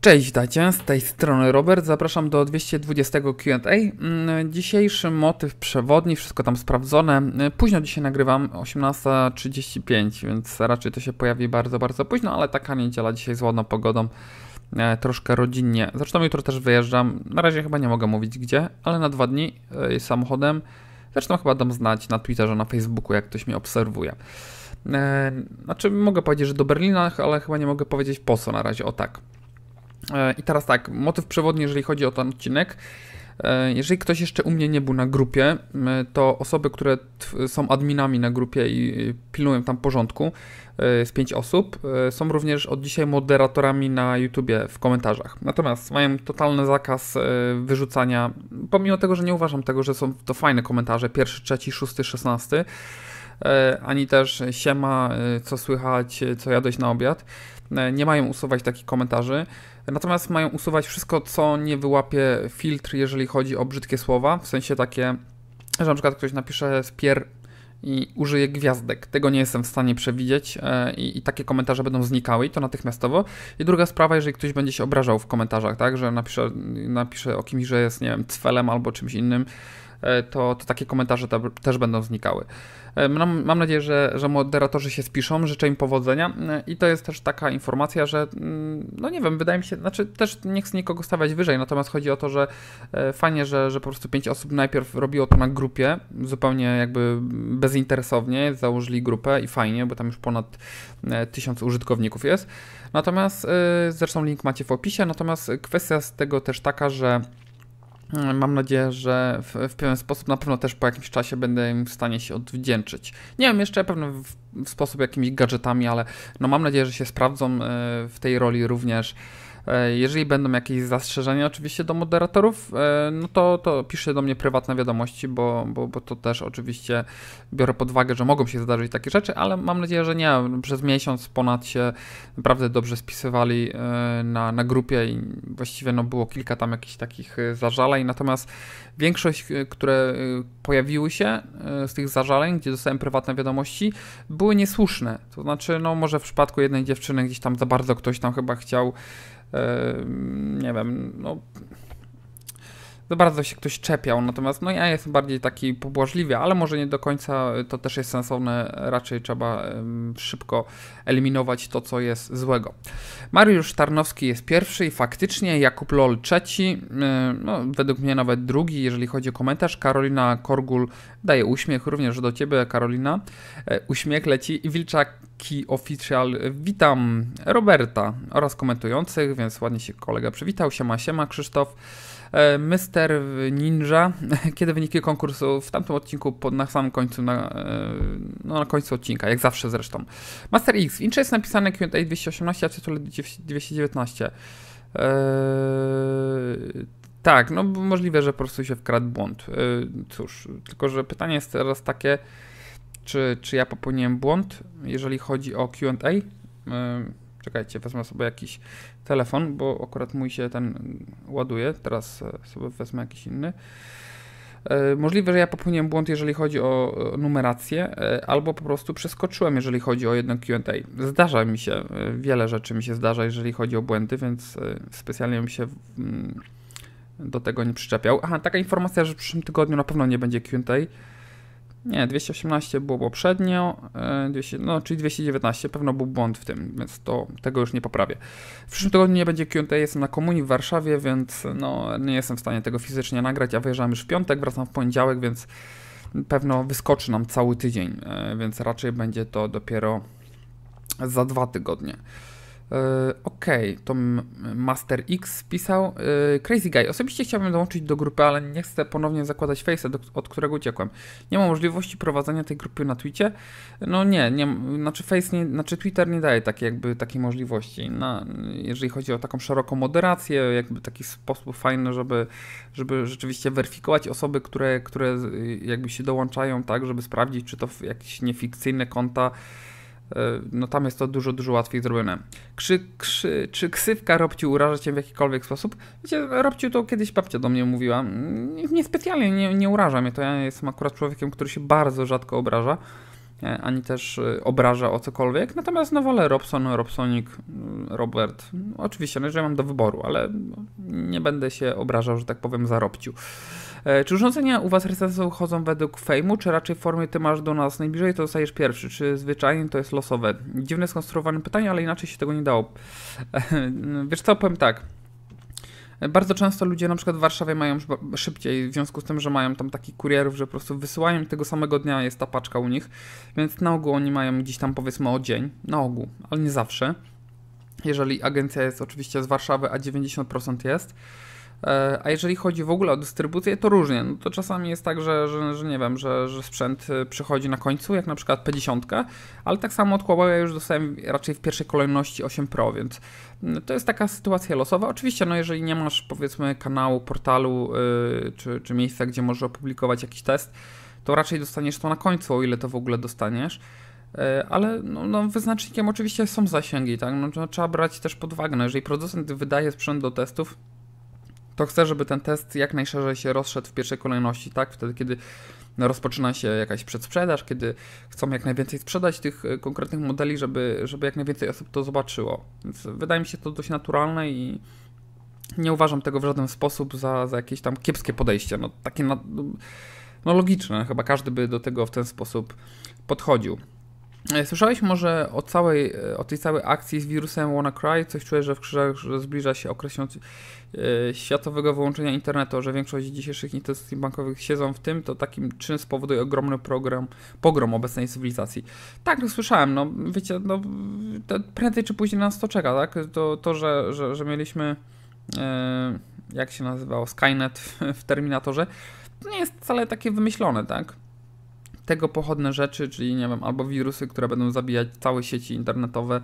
Cześć, Dacie z tej strony Robert, zapraszam do 220 Q&A. Mm, dzisiejszy motyw przewodni, wszystko tam sprawdzone. Późno dzisiaj nagrywam, 18.35, więc raczej to się pojawi bardzo, bardzo późno, ale taka niedziela dzisiaj z ładną pogodą, e, troszkę rodzinnie. Zresztą jutro też wyjeżdżam, na razie chyba nie mogę mówić gdzie, ale na dwa dni e, samochodem. Zresztą chyba dam znać na Twitterze, na Facebooku, jak ktoś mnie obserwuje. E, znaczy, mogę powiedzieć, że do Berlina, ale chyba nie mogę powiedzieć po co na razie, o tak. I teraz tak, motyw przewodni, jeżeli chodzi o ten odcinek. E, jeżeli ktoś jeszcze u mnie nie był na grupie, e, to osoby, które są adminami na grupie i pilnują tam porządku e, z pięć osób, są również od dzisiaj moderatorami na YouTubie w komentarzach. Natomiast mają totalny zakaz wyrzucania, pomimo tego, że nie uważam tego, że są to fajne komentarze, pierwszy, trzeci, szósty, szesnasty, ani też siema, co słychać, co jadłeś na obiad. Nie mają usuwać takich komentarzy. Natomiast mają usuwać wszystko, co nie wyłapie filtr, jeżeli chodzi o brzydkie słowa, w sensie takie, że na przykład ktoś napisze spier i użyje gwiazdek. Tego nie jestem w stanie przewidzieć e, i, i, takie komentarze będą znikały i to natychmiastowo. I druga sprawa, jeżeli ktoś będzie się obrażał w komentarzach, tak, że napisze, napisze o kimś, że jest, nie wiem, cfelem albo czymś innym, e, to, to takie komentarze te, też będą znikały. E, mam, mam nadzieję, że, że moderatorzy się spiszą, życzę im powodzenia e, i to jest też taka informacja, że mm, no nie wiem, wydaje mi się, znaczy też nie chcę nikogo stawiać wyżej, natomiast chodzi o to, że e, fajnie, że, że po prostu pięć osób najpierw robiło to na grupie, zupełnie jakby bezinteresownie, założyli grupę i fajnie, bo tam już ponad tysiąc użytkowników jest. Natomiast, zresztą link macie w opisie, natomiast kwestia z tego też taka, że Mam nadzieję, że w, w, pewien sposób na pewno też po jakimś czasie będę im w stanie się odwdzięczyć. Nie wiem jeszcze pewno w, w sposób jakimiś gadżetami, ale no mam nadzieję, że się sprawdzą e, w tej roli również. E, jeżeli będą jakieś zastrzeżenia oczywiście do moderatorów, e, no to, to piszcie do mnie prywatne wiadomości, bo, bo, bo to też oczywiście biorę pod uwagę, że mogą się zdarzyć takie rzeczy, ale mam nadzieję, że nie. Przez miesiąc ponad się naprawdę dobrze spisywali e, na, na grupie i właściwie no, było kilka tam jakichś takich zażaleń, natomiast większość, które pojawiły się z tych zażaleń, gdzie dostałem prywatne wiadomości, były niesłuszne. To znaczy, no może w przypadku jednej dziewczyny gdzieś tam za bardzo ktoś tam chyba chciał nie wiem, no za bardzo się ktoś czepiał, natomiast no ja jestem bardziej taki pobłażliwy, ale może nie do końca y, to też jest sensowne, raczej trzeba szybko eliminować to, co jest złego. Mariusz Tarnowski jest pierwszy i faktycznie Jakub Lol trzeci, y, no, według mnie nawet drugi, jeżeli chodzi o komentarz. Karolina Korgul daje uśmiech również do Ciebie, Karolina. E, uśmiech leci i Wilczaki Official, y, witam Roberta oraz komentujących, więc ładnie się kolega przywitał. Siema, siema Krzysztof. E, mister Ninja, kiedy wyniki konkursu w tamtym odcinku pod, na samym końcu, na, e, no, na końcu odcinka, jak zawsze zresztą. Master X, w jest napisane Q&A 218, a w tytule 219. Eee, tak, no możliwe, że po prostu się wkradł błąd. Eee, cóż, tylko że pytanie jest teraz takie, czy, czy ja popełniłem błąd, jeżeli chodzi o QA? Eee, Czekajcie, wezmę sobie jakiś telefon, bo akurat mój się ten ładuje. Teraz e, sobie wezmę jakiś inny. E, możliwe, że ja popełniłem błąd, jeżeli chodzi o e, numerację, albo po prostu przeskoczyłem, jeżeli chodzi o jedno QA. Zdarza mi się, wiele rzeczy mi się zdarza, jeżeli chodzi o błędy, więc specjalnie bym się mm, do tego nie przyczepiał. Aha, taka informacja, że w przyszłym tygodniu na pewno nie będzie QA nie, 218 było poprzednio, 200, e, no czyli 219, pewno był błąd w tym, więc to tego już nie poprawię. W przyszłym tygodniu nie będzie Q&A, jestem na komunii w Warszawie, więc no, nie jestem w stanie tego fizycznie nagrać, a wyjeżdżam już w piątek, wracam w poniedziałek, więc pewno wyskoczy nam cały tydzień, e, więc raczej będzie to dopiero za dwa tygodnie. E, okej, okay, to Master X pisał. E, Crazy Guy. Osobiście chciałbym dołączyć do grupy, ale nie chcę ponownie zakładać face'a, od którego uciekłem. Nie ma możliwości prowadzenia tej grupy na Twitchie? No nie, nie znaczy face nie, znaczy Twitter nie daje takiej, jakby, takiej możliwości. Na, jeżeli chodzi o taką szeroką moderację, jakby taki sposób fajny, żeby, żeby rzeczywiście weryfikować osoby, które, które jakby się dołączają, tak, żeby sprawdzić, czy to jakieś niefikcyjne konta E, no tam jest to dużo, dużo łatwiej zrobione. Krzy, krzy, czy ksywka Robciu uraża cię w jakikolwiek sposób? Wiecie, Robciu to kiedyś babcia do mnie mówiła. Mm, niespecjalnie, nie, nie uraża mnie to. Ja jestem akurat człowiekiem, który się bardzo rzadko obraża, e, ani też e, obraża o cokolwiek. Natomiast no wolę Robson, Robsonik, mm, Robert. Oczywiście, no, że mam do wyboru, ale nie będę się obrażał, że tak powiem, za Robciu. E, czy urządzenia u Was recenzje chodzą według fejmu, czy raczej w formie Ty masz do nas najbliżej, to dostajesz pierwszy, czy zwyczajnie to jest losowe? Dziwne skonstruowane pytanie, ale inaczej się tego nie dało. E, wiesz co, powiem tak. E, bardzo często ludzie na przykład w Warszawie mają szybciej, w związku z tym, że mają tam takich kurierów, że po prostu wysyłają tego samego dnia jest ta paczka u nich, więc na ogół oni mają gdzieś tam powiedzmy o dzień, na ogół, ale nie zawsze. Jeżeli agencja jest oczywiście z Warszawy, a 90% jest, E, a jeżeli chodzi w ogóle o dystrybucję, to różnie. No to czasami jest tak, że, że, że nie wiem, że, że, sprzęt y, przychodzi na końcu, jak na przykład P10, ale tak samo od Huawei ja już dostałem raczej w pierwszej kolejności 8 Pro, więc mm, to jest taka sytuacja losowa. Oczywiście, no jeżeli nie masz powiedzmy kanału, portalu yy, czy, czy miejsca, gdzie możesz opublikować jakiś test, to raczej dostaniesz to na końcu, o ile to w ogóle dostaniesz e, ale no, no, wyznacznikiem oczywiście są zasięgi, tak? No, no, trzeba brać też pod uwagę, no, jeżeli producent wydaje sprzęt do testów, to chcę, żeby ten test jak najszerzej się rozszedł w pierwszej kolejności, tak? Wtedy, kiedy rozpoczyna się jakaś przedsprzedaż, kiedy chcą jak najwięcej sprzedać tych e, konkretnych modeli, żeby, żeby jak najwięcej osób to zobaczyło. Więc wydaje mi się to dość naturalne i nie uważam tego w żaden sposób za, za jakieś tam kiepskie podejście. No takie no, no, logiczne, chyba każdy by do tego w ten sposób podchodził. E, słyszałeś może o całej, e, o tej całej akcji z wirusem WannaCry? Coś czuję, że w krzyżach że zbliża się okres e, światowego wyłączenia internetu, że większość dzisiejszych instytucji bankowych siedzą w tym, to takim czyn spowoduje ogromny program, pogrom obecnej cywilizacji. Tak, no, słyszałem, no wiecie, no, prędzej czy później nas to czeka, tak? To, to że, że, że mieliśmy, jak się nazywało, Skynet w, w Terminatorze, to nie jest wcale takie wymyślone, tak? tego pochodne rzeczy, czyli nie wiem, albo wirusy, które będą zabijać całe sieci internetowe,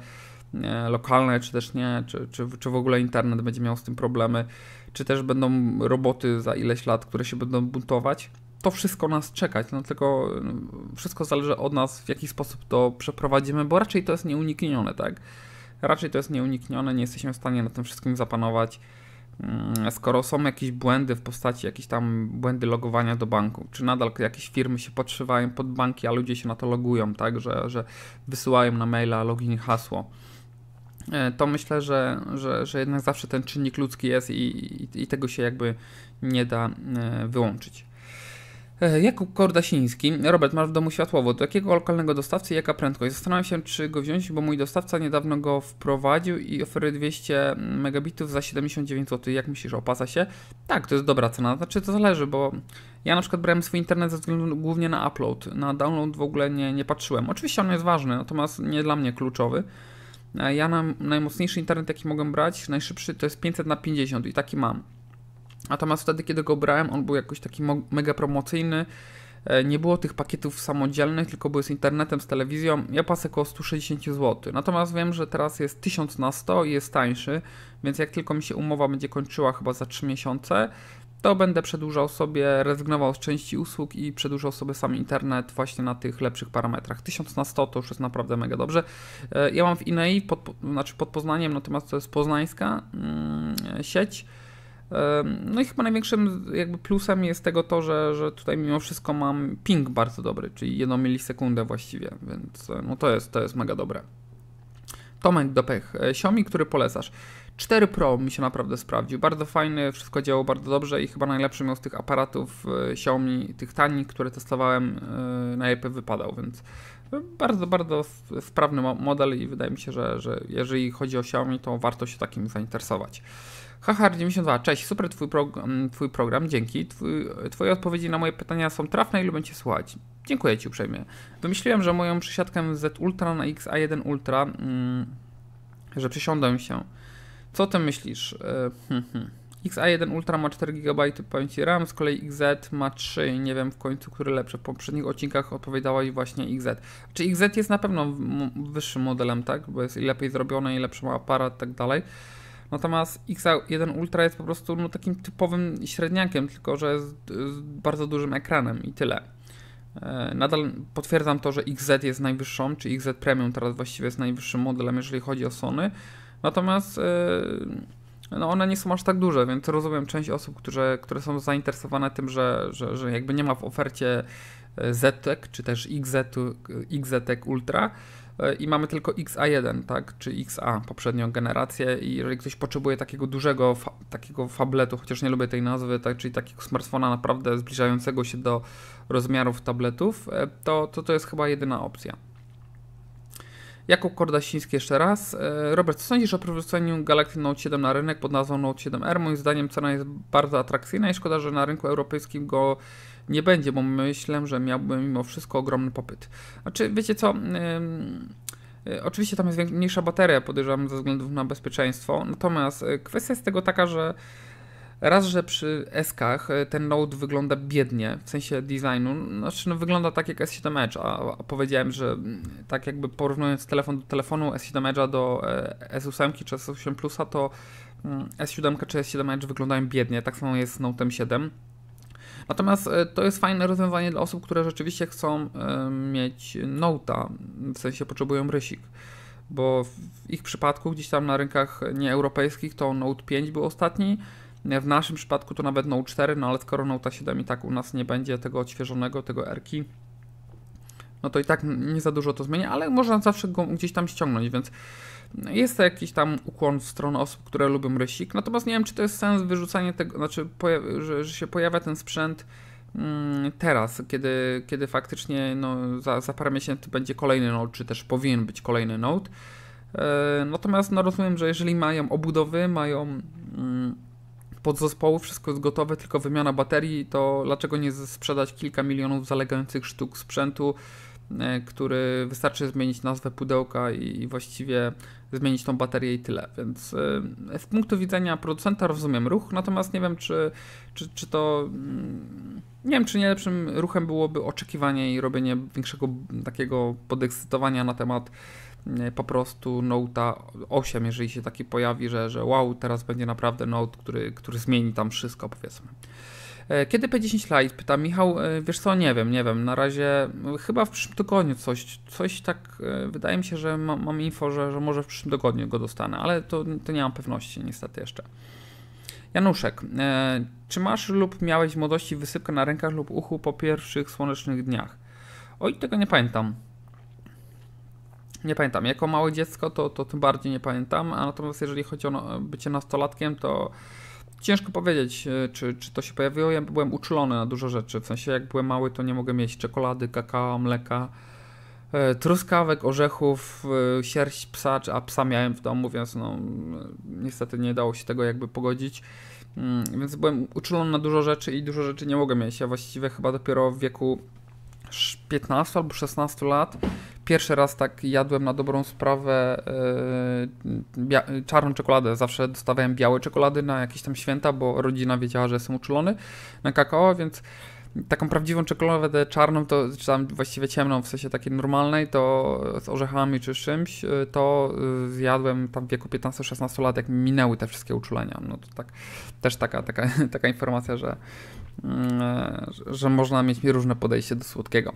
lokalne, czy też nie, czy, czy, czy w ogóle internet będzie miał z tym problemy, czy też będą roboty za ileś lat, które się będą buntować. To wszystko nas czekać, no tylko mm, wszystko zależy od nas, w jaki sposób to przeprowadzimy, bo raczej to jest nieuniknione, tak? Raczej to jest nieuniknione, nie jesteśmy w stanie na tym wszystkim zapanować. Mm, skoro są jakieś błędy w postaci, jakieś tam błędy logowania do banku, czy nadal jakieś firmy się podszywają pod banki, a ludzie się na to logują, tak, że, że wysyłają na maila login i hasło, e, to myślę, że, że, że jednak zawsze ten czynnik ludzki jest i, i, i tego się jakby nie da e, wyłączyć. E, Jakub Kordasiński. Robert, masz w domu światłowo. Do jakiego lokalnego dostawcy jaka prędkość? Zastanawiam się, czy go wziąć, bo mój dostawca niedawno go wprowadził i oferuje 200 megabitów za 79 zł. Jak myślisz, opasa się? Tak, to jest dobra cena. Znaczy, to zależy, bo ja na przykład brałem swój internet ze względu głównie na upload. Na download w ogóle nie, nie patrzyłem. Oczywiście on jest ważny, natomiast nie dla mnie kluczowy. E, ja na najmocniejszy internet, jaki mogę brać, najszybszy to jest 500 na 50 i taki mam. Natomiast wtedy, kiedy go brałem, on był jakoś taki mega promocyjny. E, nie było tych pakietów samodzielnych, tylko były z internetem, z telewizją. Ja pasę około 160 zł. Natomiast wiem, że teraz jest 1000 na 100 i jest tańszy, więc jak tylko mi się umowa będzie kończyła chyba za 3 miesiące, to będę przedłużał sobie, rezygnował z części usług i przedłużał sobie sam internet właśnie na tych lepszych parametrach. 1000 na 100 to już jest naprawdę mega dobrze. E, ja mam w Inei, pod, znaczy pod Poznaniem, natomiast to jest poznańska mm, sieć no i chyba największym jakby plusem jest tego to, że, że tutaj mimo wszystko mam ping bardzo dobry, czyli 1 milisekundę właściwie, więc e, no to jest, to jest mega dobre. Tomek Dopech, e, Xiaomi, który polecasz. 4 Pro mi się naprawdę sprawdził, bardzo fajny, wszystko działało bardzo dobrze i chyba najlepszy miał z tych aparatów e, Xiaomi, tych tanich, które testowałem, najlepiej wypadał, więc bardzo, bardzo sprawny model i wydaje mi się, że, że jeżeli chodzi o Xiaomi, to warto się takim zainteresować. HHR92, cześć, super twój, prog- mm, twój program, dzięki. Twój, twoje odpowiedzi na moje pytania są trafne i lubię Cię słuchać. Dziękuję Ci uprzejmie. Wymyśliłem, że moją przesiadkę Z Ultra na XA1 Ultra, mm, że przesiądę się. Co o tym myślisz? E, hmm, hmm. XA1 Ultra ma 4 GB pamięci RAM, z kolei XZ ma 3. Nie wiem w końcu, który lepszy. W poprzednich odcinkach odpowiadałaś właśnie XZ. Czy XZ jest na pewno wyższym modelem, tak? Bo jest i lepiej zrobiony, i lepszy ma aparat, tak dalej. Natomiast XA1 Ultra jest po prostu no, takim typowym średniakiem, tylko że z, z bardzo dużym ekranem i tyle. E, nadal potwierdzam to, że XZ jest najwyższą, czy XZ Premium teraz właściwie jest najwyższym modelem, jeżeli chodzi o Sony. Natomiast e, no one nie są aż tak duże, więc rozumiem część osób, które, które są zainteresowane tym, że, że, że jakby nie ma w ofercie e, ZTEC czy też XZ, XZek Ultra, E, i mamy tylko XA1, tak, czy XA, poprzednią generację i jeżeli ktoś potrzebuje takiego dużego, fa takiego fabletu, chociaż nie lubię tej nazwy, tak, czyli takiego smartfona naprawdę zbliżającego się do rozmiarów tabletów, e, to to, to jest chyba jedyna opcja. Jakub Kordasiński jeszcze raz. E, Robert, co sądzisz o przywróceniu Galaxy Note 7 na rynek pod nazwą Note 7R? Moim zdaniem cena jest bardzo atrakcyjna i szkoda, że na rynku europejskim go nie będzie, bo myślę, że miałbym mimo wszystko ogromny popyt. Znaczy, wiecie co... Y, oczywiście tam jest mniejsza bateria, podejrzewam, ze względów na bezpieczeństwo. Natomiast y, kwestia jest tego taka, że raz, że przy S-kach y, ten Note wygląda biednie, w sensie designu, znaczy no, wygląda tak jak S7 Edge, a, powiedziałem, że mm, tak jakby porównując telefon do telefonu S7 Edge'a do e, S8 czy S8 Plusa, to mm, S7 czy S7 Edge wyglądają biednie, tak samo jest z Note'em 7. Natomiast e, to jest fajne rozwiązanie dla osób, które rzeczywiście chcą e, mieć nota, w sensie potrzebują rysik. Bo w ich przypadku gdzieś tam na rynkach nieeuropejskich to Note 5 był ostatni, w naszym przypadku to nawet Note 4, no ale skoro Note 7 i tak u nas nie będzie tego odświeżonego, tego erki, no to i tak nie za dużo to zmienia, ale można zawsze go gdzieś tam ściągnąć, więc jest to jakiś tam ukłon w stronę osób, które lubią rysik, natomiast nie wiem, czy to jest sens wyrzucanie tego, znaczy, że, że się pojawia ten sprzęt mm, teraz, kiedy, kiedy faktycznie no, za, za parę miesięcy będzie kolejny Note, czy też powinien być kolejny Note. E, natomiast no, rozumiem, że jeżeli mają obudowy, mają mm, podzespoły, wszystko jest gotowe, tylko wymiana baterii, to dlaczego nie sprzedać kilka milionów zalegających sztuk sprzętu, e, który wystarczy zmienić nazwę pudełka i właściwie zmienić tą baterię i tyle. Więc y, z punktu widzenia producenta rozumiem ruch, natomiast nie wiem, czy, czy, czy to. Mm, nie wiem, czy nie lepszym ruchem byłoby oczekiwanie i robienie większego takiego podekscytowania na temat y, po prostu Note 8, jeżeli się taki pojawi, że, że wow, teraz będzie naprawdę Note, który, który zmieni tam wszystko, powiedzmy. E, kiedy P10 Lite? Pyta Michał, e, wiesz co, nie wiem, nie wiem, na razie e, chyba w przyszłym tygodniu coś, coś tak, wydaje mi się, że mam, mam info, że, że może w przyszłym tygodniu go dostanę, ale to, to nie mam pewności niestety jeszcze. Januszek, e, czy masz lub miałeś w młodości wysypkę na rękach lub uchu po pierwszych słonecznych dniach? Oj, tego nie pamiętam. Nie pamiętam. Jako małe dziecko to, to tym bardziej nie pamiętam, a natomiast jeżeli chodzi o no, bycie nastolatkiem, to Ciężko powiedzieć, e, czy, czy to się pojawiło. Ja byłem uczulony na dużo rzeczy. W sensie, jak byłem mały, to nie mogę mieć czekolady, kakao, mleka, e, truskawek, orzechów, e, sierść psa, a psa miałem w domu, więc no, niestety nie dało się tego jakby pogodzić. Mm, więc byłem uczulony na dużo rzeczy i dużo rzeczy nie mogę mieć. Ja właściwie chyba dopiero w wieku 15 albo 16 lat Pierwszy raz tak jadłem na dobrą sprawę e, czarną czekoladę. Zawsze dostawiałem białe czekolady na jakieś tam święta, bo rodzina wiedziała, że jestem uczulony na kakao, więc taką prawdziwą czekoladę czarną, to, czy tam właściwie ciemną, w sensie takiej normalnej, to z orzechami czy czymś, e, to e, zjadłem tam w wieku 15-16 lat, jak minęły te wszystkie uczulenia. No to tak, też taka, taka, taka informacja, że, mm, że można mieć różne podejście do słodkiego.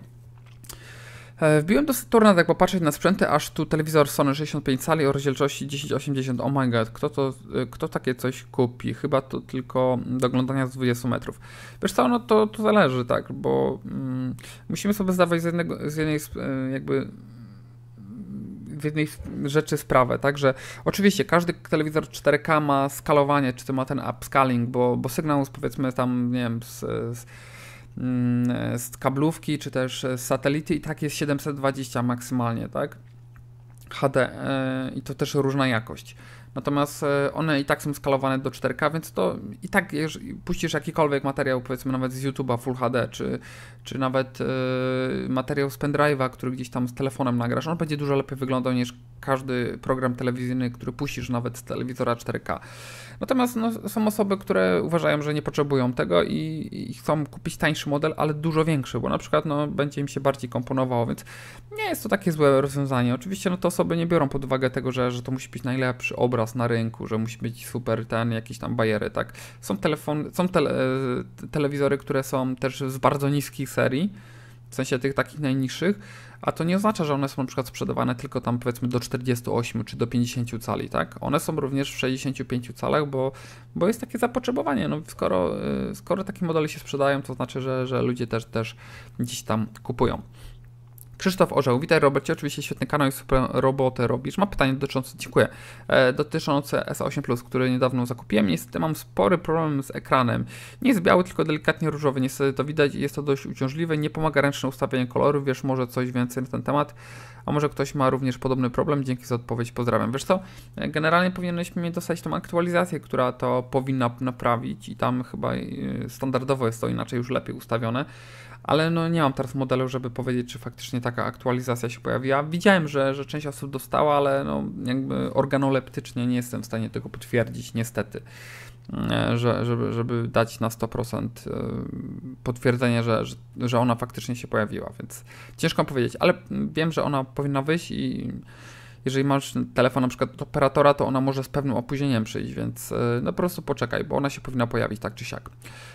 E, wbiłem do Saturna, tak popatrzeć na sprzęty, aż tu telewizor Sony 65 cali o rozdzielczości 1080. Oh my god, kto, to, e, kto takie coś kupi? Chyba to tylko do oglądania z 20 metrów. Wiesz co, no to, to zależy, tak, bo mm, musimy sobie zdawać z, jednego, z jednej e, jakby w jednej rzeczy sprawę, także oczywiście każdy telewizor 4K ma skalowanie, czy to ma ten upscaling, bo, bo sygnał jest powiedzmy tam, nie wiem, z, z Mm, e, z kablówki czy też z satelity i tak jest 720 maksymalnie, tak? HD e, i to też różna jakość. Natomiast e, one i tak są skalowane do 4K, więc to i tak jeżeli puścisz jakikolwiek materiał, powiedzmy nawet z YouTube'a Full HD, czy, czy nawet materiał z pendrive'a, który gdzieś tam z telefonem nagrasz, on będzie dużo lepiej wyglądał niż każdy program telewizyjny, który puścisz nawet z telewizora 4K. Natomiast no, są osoby, które uważają, że nie potrzebują tego i, i, chcą kupić tańszy model, ale dużo większy, bo na przykład no, będzie im się bardziej komponowało, więc nie jest to takie złe rozwiązanie. Oczywiście no, te osoby nie biorą pod uwagę tego, że, że to musi być najlepszy obraz na rynku, że musi być super ten, jakieś tam bajery, tak? Są, telefon, są tele, e, telewizory, które są też z bardzo niskich serii, w sensie tych takich najniższych, a to nie oznacza, że one są na przykład sprzedawane tylko tam powiedzmy do 48 czy do 50 cali, tak? One są również w 65 calach, bo, bo jest takie zapotrzebowanie, no skoro, y, skoro takie modele się sprzedają, to znaczy, że, że ludzie też, też gdzieś tam kupują. Krzysztof Orzeł, witaj Robercie, oczywiście świetny kanał i super robotę robisz. Mam pytanie dotyczące, dziękuję, e, dotyczące S8+, który niedawno zakupiłem. Niestety mam spory problem z ekranem. Nie jest biały, tylko delikatnie różowy. Niestety to widać i jest to dość uciążliwe. Nie pomaga ręczne ustawienie kolorów. Wiesz może coś więcej na ten temat? A może ktoś ma również podobny problem? Dzięki za odpowiedź, pozdrawiam. Wiesz co, e, generalnie mieć dostać tą aktualizację, która to powinna naprawić i tam chyba e, standardowo jest to inaczej już lepiej ustawione ale no nie mam teraz modelu, żeby powiedzieć, czy faktycznie taka aktualizacja się pojawiła. Widziałem, że, że część osób dostała, ale no jakby organoleptycznie nie jestem w stanie tego potwierdzić, niestety. E, że, żeby, żeby dać na 100% e, potwierdzenie, że, że ona faktycznie się pojawiła, więc ciężko powiedzieć, ale wiem, że ona powinna wyjść i jeżeli masz telefon na przykład od operatora, to ona może z pewnym opóźnieniem przyjść, więc e, no po prostu poczekaj, bo ona się powinna pojawić tak czy siak.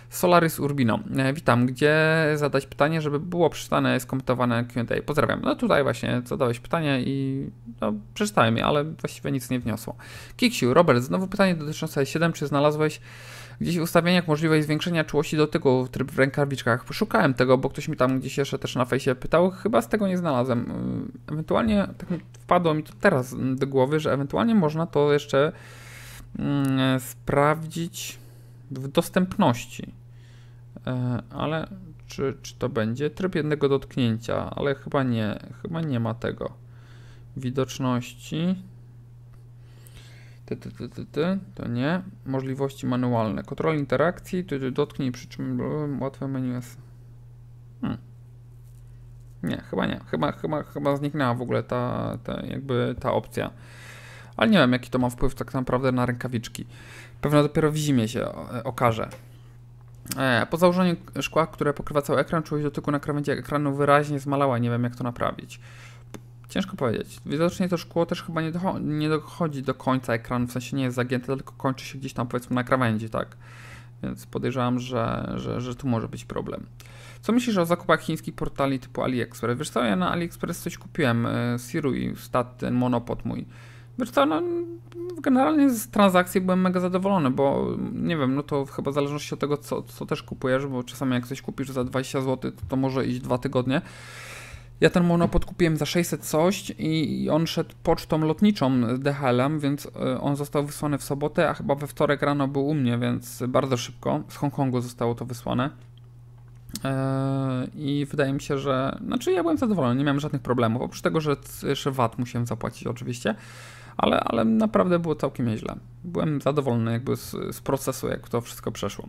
Solaris Urbino. E, witam, gdzie zadać pytanie, żeby było przeczytane, skomentowane Q&A. Pozdrawiam. No tutaj właśnie zadałeś pytanie i no, przeczytałem je, ale właściwie nic nie wniosło. Kiksiu, Robert, znowu pytanie dotyczące 7 czy znalazłeś gdzieś w ustawieniach możliwość zwiększenia czułości dotyku, tryb w rękawiczkach. Szukałem tego, bo ktoś mi tam gdzieś jeszcze też na fejsie pytał, chyba z tego nie znalazłem. Y, ewentualnie tak wpadło mi to teraz mm, do głowy, że ewentualnie można to jeszcze mm, sprawdzić w dostępności. E, ale czy, czy to będzie? Tryb jednego dotknięcia, ale chyba nie, chyba nie ma tego. Widoczności. Ty, ty, ty, ty, ty, to nie. Możliwości manualne. Kontrol interakcji, ty, ty dotknij czym łatwe menu jest. Hmm. Nie, chyba nie. Chyba, chyba, chyba zniknęła w ogóle ta, ta, jakby ta opcja. Ale nie wiem, jaki to ma wpływ tak naprawdę na rękawiczki. Pewno dopiero w zimie się e, okaże. E, po założeniu szkła, które pokrywa cały ekran, czułość dotyku na krawędzi ekranu wyraźnie zmalała. Nie wiem, jak to naprawić. Ciężko powiedzieć. Widocznie to szkło też chyba nie, docho nie dochodzi do końca ekranu, w sensie nie jest zagięte, tylko kończy się gdzieś tam powiedzmy na krawędzi, tak? Więc podejrzewam, że, że, że tu może być problem. Co myślisz o zakupach chińskich portali typu AliExpress? Wiesz co, ja na AliExpress coś kupiłem, y, Siru i stat, ten monopod mój. Wiesz co, no, generalnie z transakcji byłem mega zadowolony, bo nie wiem, no to chyba w zależności od tego, co, co też kupujesz, bo czasami jak coś kupisz za 20 zł, to, to może iść dwa tygodnie. Ja ten monopod kupiłem za 600 coś i on szedł pocztą lotniczą DHL-em, więc e, on został wysłany w sobotę, a chyba we wtorek rano był u mnie, więc bardzo szybko. Z Hongkongu zostało to wysłane. E, I wydaje mi się, że. Znaczy, ja byłem zadowolony, nie miałem żadnych problemów. Oprócz tego, że jeszcze VAT musiałem zapłacić, oczywiście ale, ale naprawdę było całkiem nieźle. Byłem zadowolony jakby z, z procesu, jak to wszystko przeszło.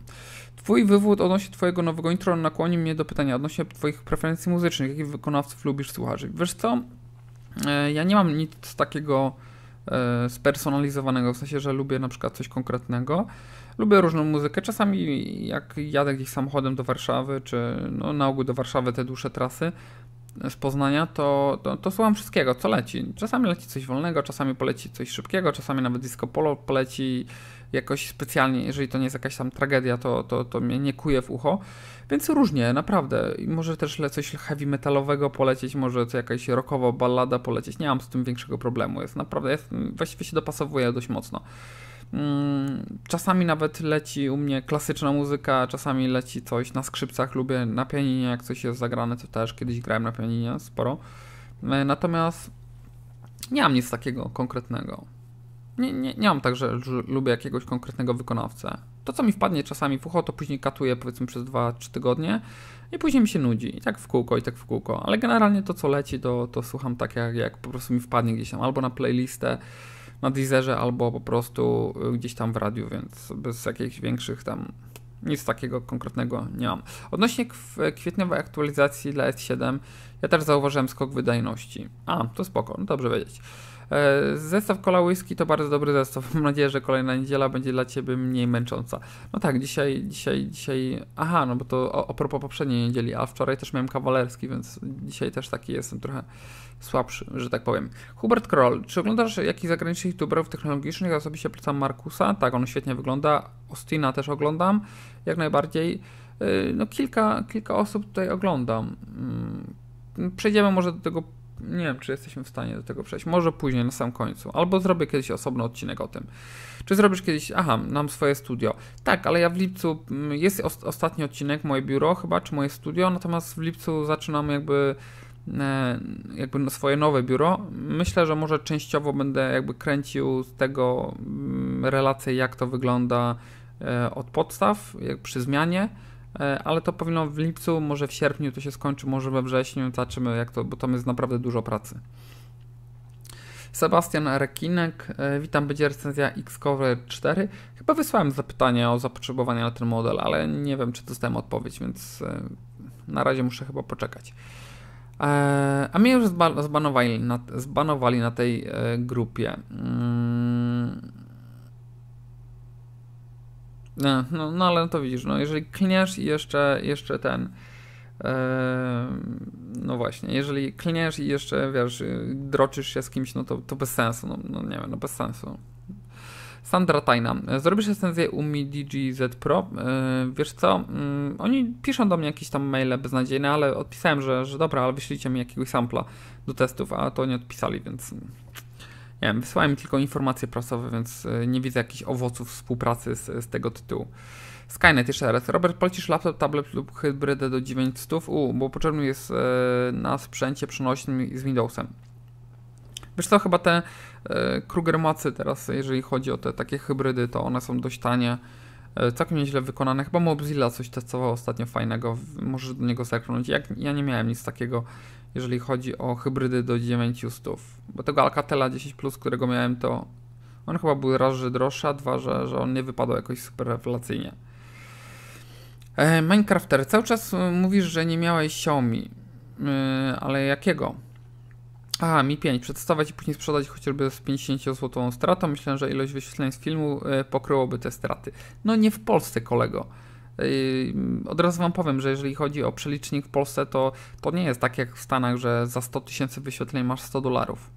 Twój wywód odnośnie twojego nowego intro nakłoni mnie do pytania odnośnie twoich preferencji muzycznych, jakich wykonawców lubisz słuchać. Wiesz co, e, ja nie mam nic takiego e, spersonalizowanego, w sensie, że lubię na przykład coś konkretnego. Lubię różną muzykę. Czasami jak jadę gdzieś samochodem do Warszawy, czy no, na ogół do Warszawy te dłuższe trasy, z Poznania, to, to, to słucham wszystkiego, co leci. Czasami leci coś wolnego, czasami poleci coś szybkiego, czasami nawet disco polo poleci jakoś specjalnie, jeżeli to nie jest jakaś tam tragedia, to, to, to mnie nie kuje w ucho. Więc różnie, naprawdę. może też coś heavy metalowego polecieć, może to jakaś rockowa ballada polecieć. Nie mam z tym większego problemu. Jest naprawdę, jest, właściwie się dopasowuje dość mocno. Mm, czasami nawet leci u mnie klasyczna muzyka, czasami leci coś na skrzypcach, lubię na pianinie, jak coś jest zagrane, to też kiedyś grałem na pianinie sporo. E, natomiast nie mam nic takiego konkretnego. Nie, nie, nie mam tak, że lubię jakiegoś konkretnego wykonawcę. To, co mi wpadnie czasami w ucho, to później katuję powiedzmy przez 2-3 tygodnie i później mi się nudzi. I tak w kółko, i tak w kółko. Ale generalnie to, co leci, to, to słucham tak, jak, jak po prostu mi wpadnie gdzieś tam albo na playlistę, na Deezerze albo po prostu y, gdzieś tam w radiu, więc bez jakichś większych tam nic takiego konkretnego nie mam. Odnośnie kwietniowej aktualizacji dla S7, ja też zauważyłem skok wydajności. A, to spoko, no dobrze wiedzieć. E, zestaw Cola Whisky to bardzo dobry zestaw. Mam nadzieję, że kolejna niedziela będzie dla Ciebie mniej męcząca. No tak, dzisiaj, dzisiaj, dzisiaj... Aha, no bo to a propos poprzedniej niedzieli, a wczoraj też miałem kawalerski, więc dzisiaj też taki jestem trochę słabszy, że tak powiem. Hubert Kroll, czy oglądasz jakichś zagranicznych youtuberów technologicznych? Ja osobiście polecam Markusa, tak, on świetnie wygląda. Austina też oglądam, jak najbardziej. Y, no kilka, kilka osób tutaj oglądam. Mm, przejdziemy może do tego nie wiem, czy jesteśmy w stanie do tego przejść. Może później, na sam końcu. Albo zrobię kiedyś osobny odcinek o tym. Czy zrobisz kiedyś, aha, mam swoje studio. Tak, ale ja w lipcu, mm, jest ostatni odcinek, moje biuro chyba, czy moje studio, natomiast w lipcu zaczynam jakby e, jakby swoje nowe biuro. Myślę, że może częściowo będę jakby kręcił z tego mm, relację, jak to wygląda e, od podstaw, jak przy zmianie E, ale to powinno w lipcu, może w sierpniu to się skończy, może we wrześniu, zobaczymy jak to, bo tam jest naprawdę dużo pracy. Sebastian Rekinek, e, witam, będzie recenzja Xcover 4. Chyba wysłałem zapytanie o zapotrzebowanie na ten model, ale nie wiem, czy dostałem odpowiedź, więc e, na razie muszę chyba poczekać. A mnie już zbanowali na, zbanowali na tej grupie. Mm, no, no, no ale no to widzisz, no jeżeli klniesz i jeszcze, jeszcze ten. no właśnie, jeżeli klniesz i jeszcze, wiesz, droczysz się z kimś, no to, to bez sensu, no, no nie wiem, no bez sensu. Sandra Tajna. Zrobisz esencję u MidiGZ Pro? Yy, wiesz co, yy, oni piszą do mnie jakieś tam maile beznadziejne, ale odpisałem, że, że dobra, ale wyślijcie mi jakiegoś sampla do testów, a to nie odpisali, więc nie wiem, wysyłają tylko informacje prasowe, więc e, nie widzę jakichś owoców współpracy z, z tego tytułu. Skynet jeszcze raz. Robert, polecisz laptop, tablet lub hybrydę do 900? U, bo potrzebny jest e, na sprzęcie przenośnym z Windowsem. Wiesz co, chyba te e, Kruger Macy teraz, jeżeli chodzi o te takie hybrydy, to one są dość tanie E, całkiem nieźle wykonane. Chyba Mozilla coś testował ostatnio fajnego, możesz do niego zerknąć. Jak, ja nie miałem nic takiego, jeżeli chodzi o hybrydy do 900, bo tego Alcatela 10 Plus, którego miałem, to on chyba był raz, że droższy, a dwa, że, że on nie wypadał jakoś super rewelacyjnie. E, Minecrafter, cały czas mówisz, że nie miałeś Xiaomi, e, ale jakiego? A, Mi 5. Przedstawiać i później sprzedać chociażby z 50 złotą stratą. Myślę, że ilość wyświetleń z filmu e, pokryłoby te straty. No nie w Polsce, kolego. E, od razu Wam powiem, że jeżeli chodzi o przelicznik w Polsce, to, to nie jest tak jak w Stanach, że za 100 tysięcy wyświetleń masz 100 dolarów.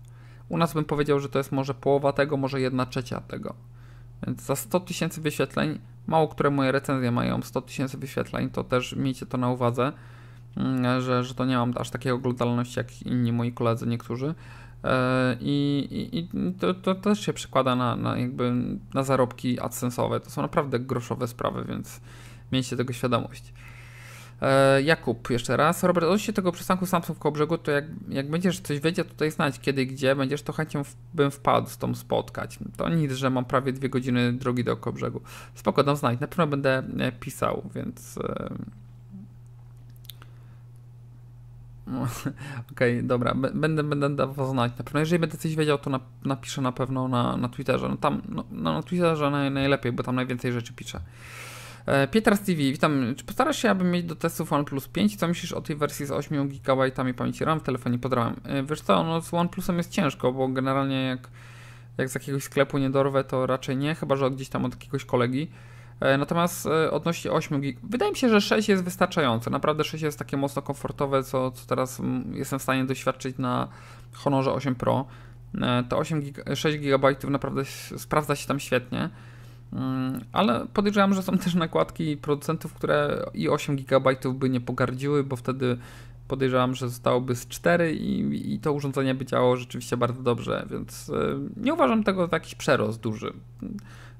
U nas bym powiedział, że to jest może połowa tego, może jedna trzecia tego. Więc za 100 tysięcy wyświetleń, mało które moje recenzje mają 100 tysięcy wyświetleń, to też miejcie to na uwadze. Mm, e, że, że to nie mam aż takiej oglądalności jak inni moi koledzy niektórzy. E, I, i, i to, to, też się przekłada na, na, jakby na zarobki adsensowe. To są naprawdę groszowe sprawy, więc miejcie tego świadomość. E, Jakub, jeszcze raz. Robert, odnośnie tego przystanku Samsung w Kołobrzegu, to jak, jak będziesz coś wiedział, tutaj znać kiedy, gdzie będziesz, to chętnie bym wpadł z tą spotkać. To nic, że mam prawie dwie godziny drogi do Kołobrzegu. Spoko, dam znać. Na pewno będę pisał, więc... Okej, okay, dobra, będę, będę dawał znać. Na pewno, jeżeli będę coś wiedział, to napiszę na pewno na, na Twitterze. No tam, no, no, na Twitterze naj, najlepiej, bo tam najwięcej rzeczy piszę. E, Pietra z TV, witam. Czy postarasz się, aby mieć do testów OnePlus 5? Co myślisz o tej wersji z 8 GB pamięci RAM w telefonie pod E, wiesz co, no z OnePlusem jest ciężko, bo generalnie jak, jak z jakiegoś sklepu nie dorwę, to raczej nie, chyba że gdzieś tam od jakiegoś kolegi. E, natomiast e, odnośnie 8 gig, wydaje mi się, że 6 jest wystarczające. Naprawdę 6 jest takie mocno komfortowe, co, co teraz mm, jestem w stanie doświadczyć na Honorze 8 Pro. To 8 giga, 6 GB naprawdę sprawdza się tam świetnie. Mm, ale podejrzewam, że są też nakładki producentów, które i 8 GB by nie pogardziły, bo wtedy podejrzewam, że zostałoby z 4 i, i to urządzenie by działało rzeczywiście bardzo dobrze, więc e, nie uważam tego za jakiś przerost duży.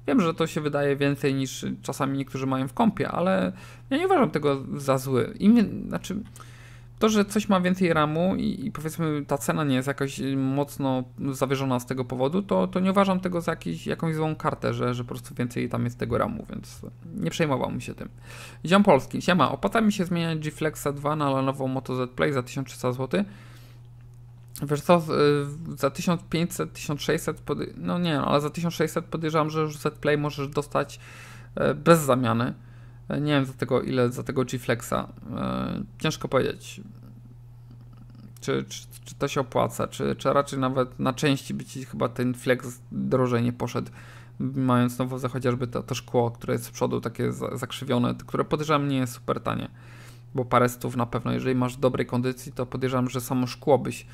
Wiem, że to się wydaje więcej niż czasami niektórzy mają w kompie, ale ja nie uważam tego za zły. Im, znaczy, to, że coś ma więcej RAMu i, i, powiedzmy ta cena nie jest jakoś mocno zawyżona z tego powodu, to, to nie uważam tego za jakiś, jakąś złą kartę, że, że po prostu więcej tam jest tego RAMu, więc nie przejmowałbym się tym. Ziom Polski, siema, opłaca mi się zmieniać G-Flexa 2 na nową Moto Z Play za 1300 zł? Wiesz co, y, za 1500, 1600, no nie, ale za 1600 podejrzewam, że już Z-Play możesz dostać e, bez zamiany. E, nie wiem za tego ile, za tego G-Flexa. E, ciężko powiedzieć, czy, czy, czy, to się opłaca, czy, czy raczej nawet na części by ci chyba ten Flex drożej nie poszedł, mając na uwadze chociażby to, to szkło, które jest z przodu takie zakrzywione, które podejrzewam nie jest super tanie bo parę stów na pewno, jeżeli masz dobrej kondycji, to podejrzewam, że samo szkło byś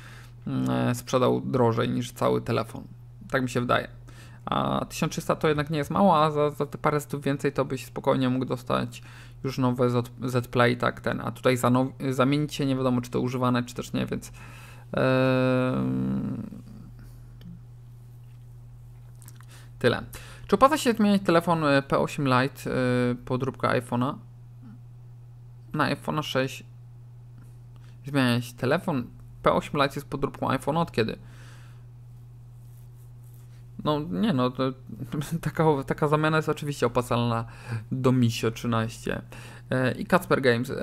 E, sprzedał drożej niż cały telefon. Tak mi się wydaje. A 1300 to jednak nie jest mało, a za, za te parę stów więcej to byś spokojnie mógł dostać już nowe Z, Z Play, tak ten. A tutaj za now, zamienić się nie wiadomo, czy to używane, czy też nie, więc. Yy... Tyle. Czy opłaca się zmieniać telefon e, P8 Lite yy, podróbka iPhone'a? Na iPhone'a 6 zmieniać telefon P8 Lite jest podróbką iPhone od kiedy? No nie no, to, taka, taka zamiana jest oczywiście opłacalna do Misio 13. E, I Kacper Games. E,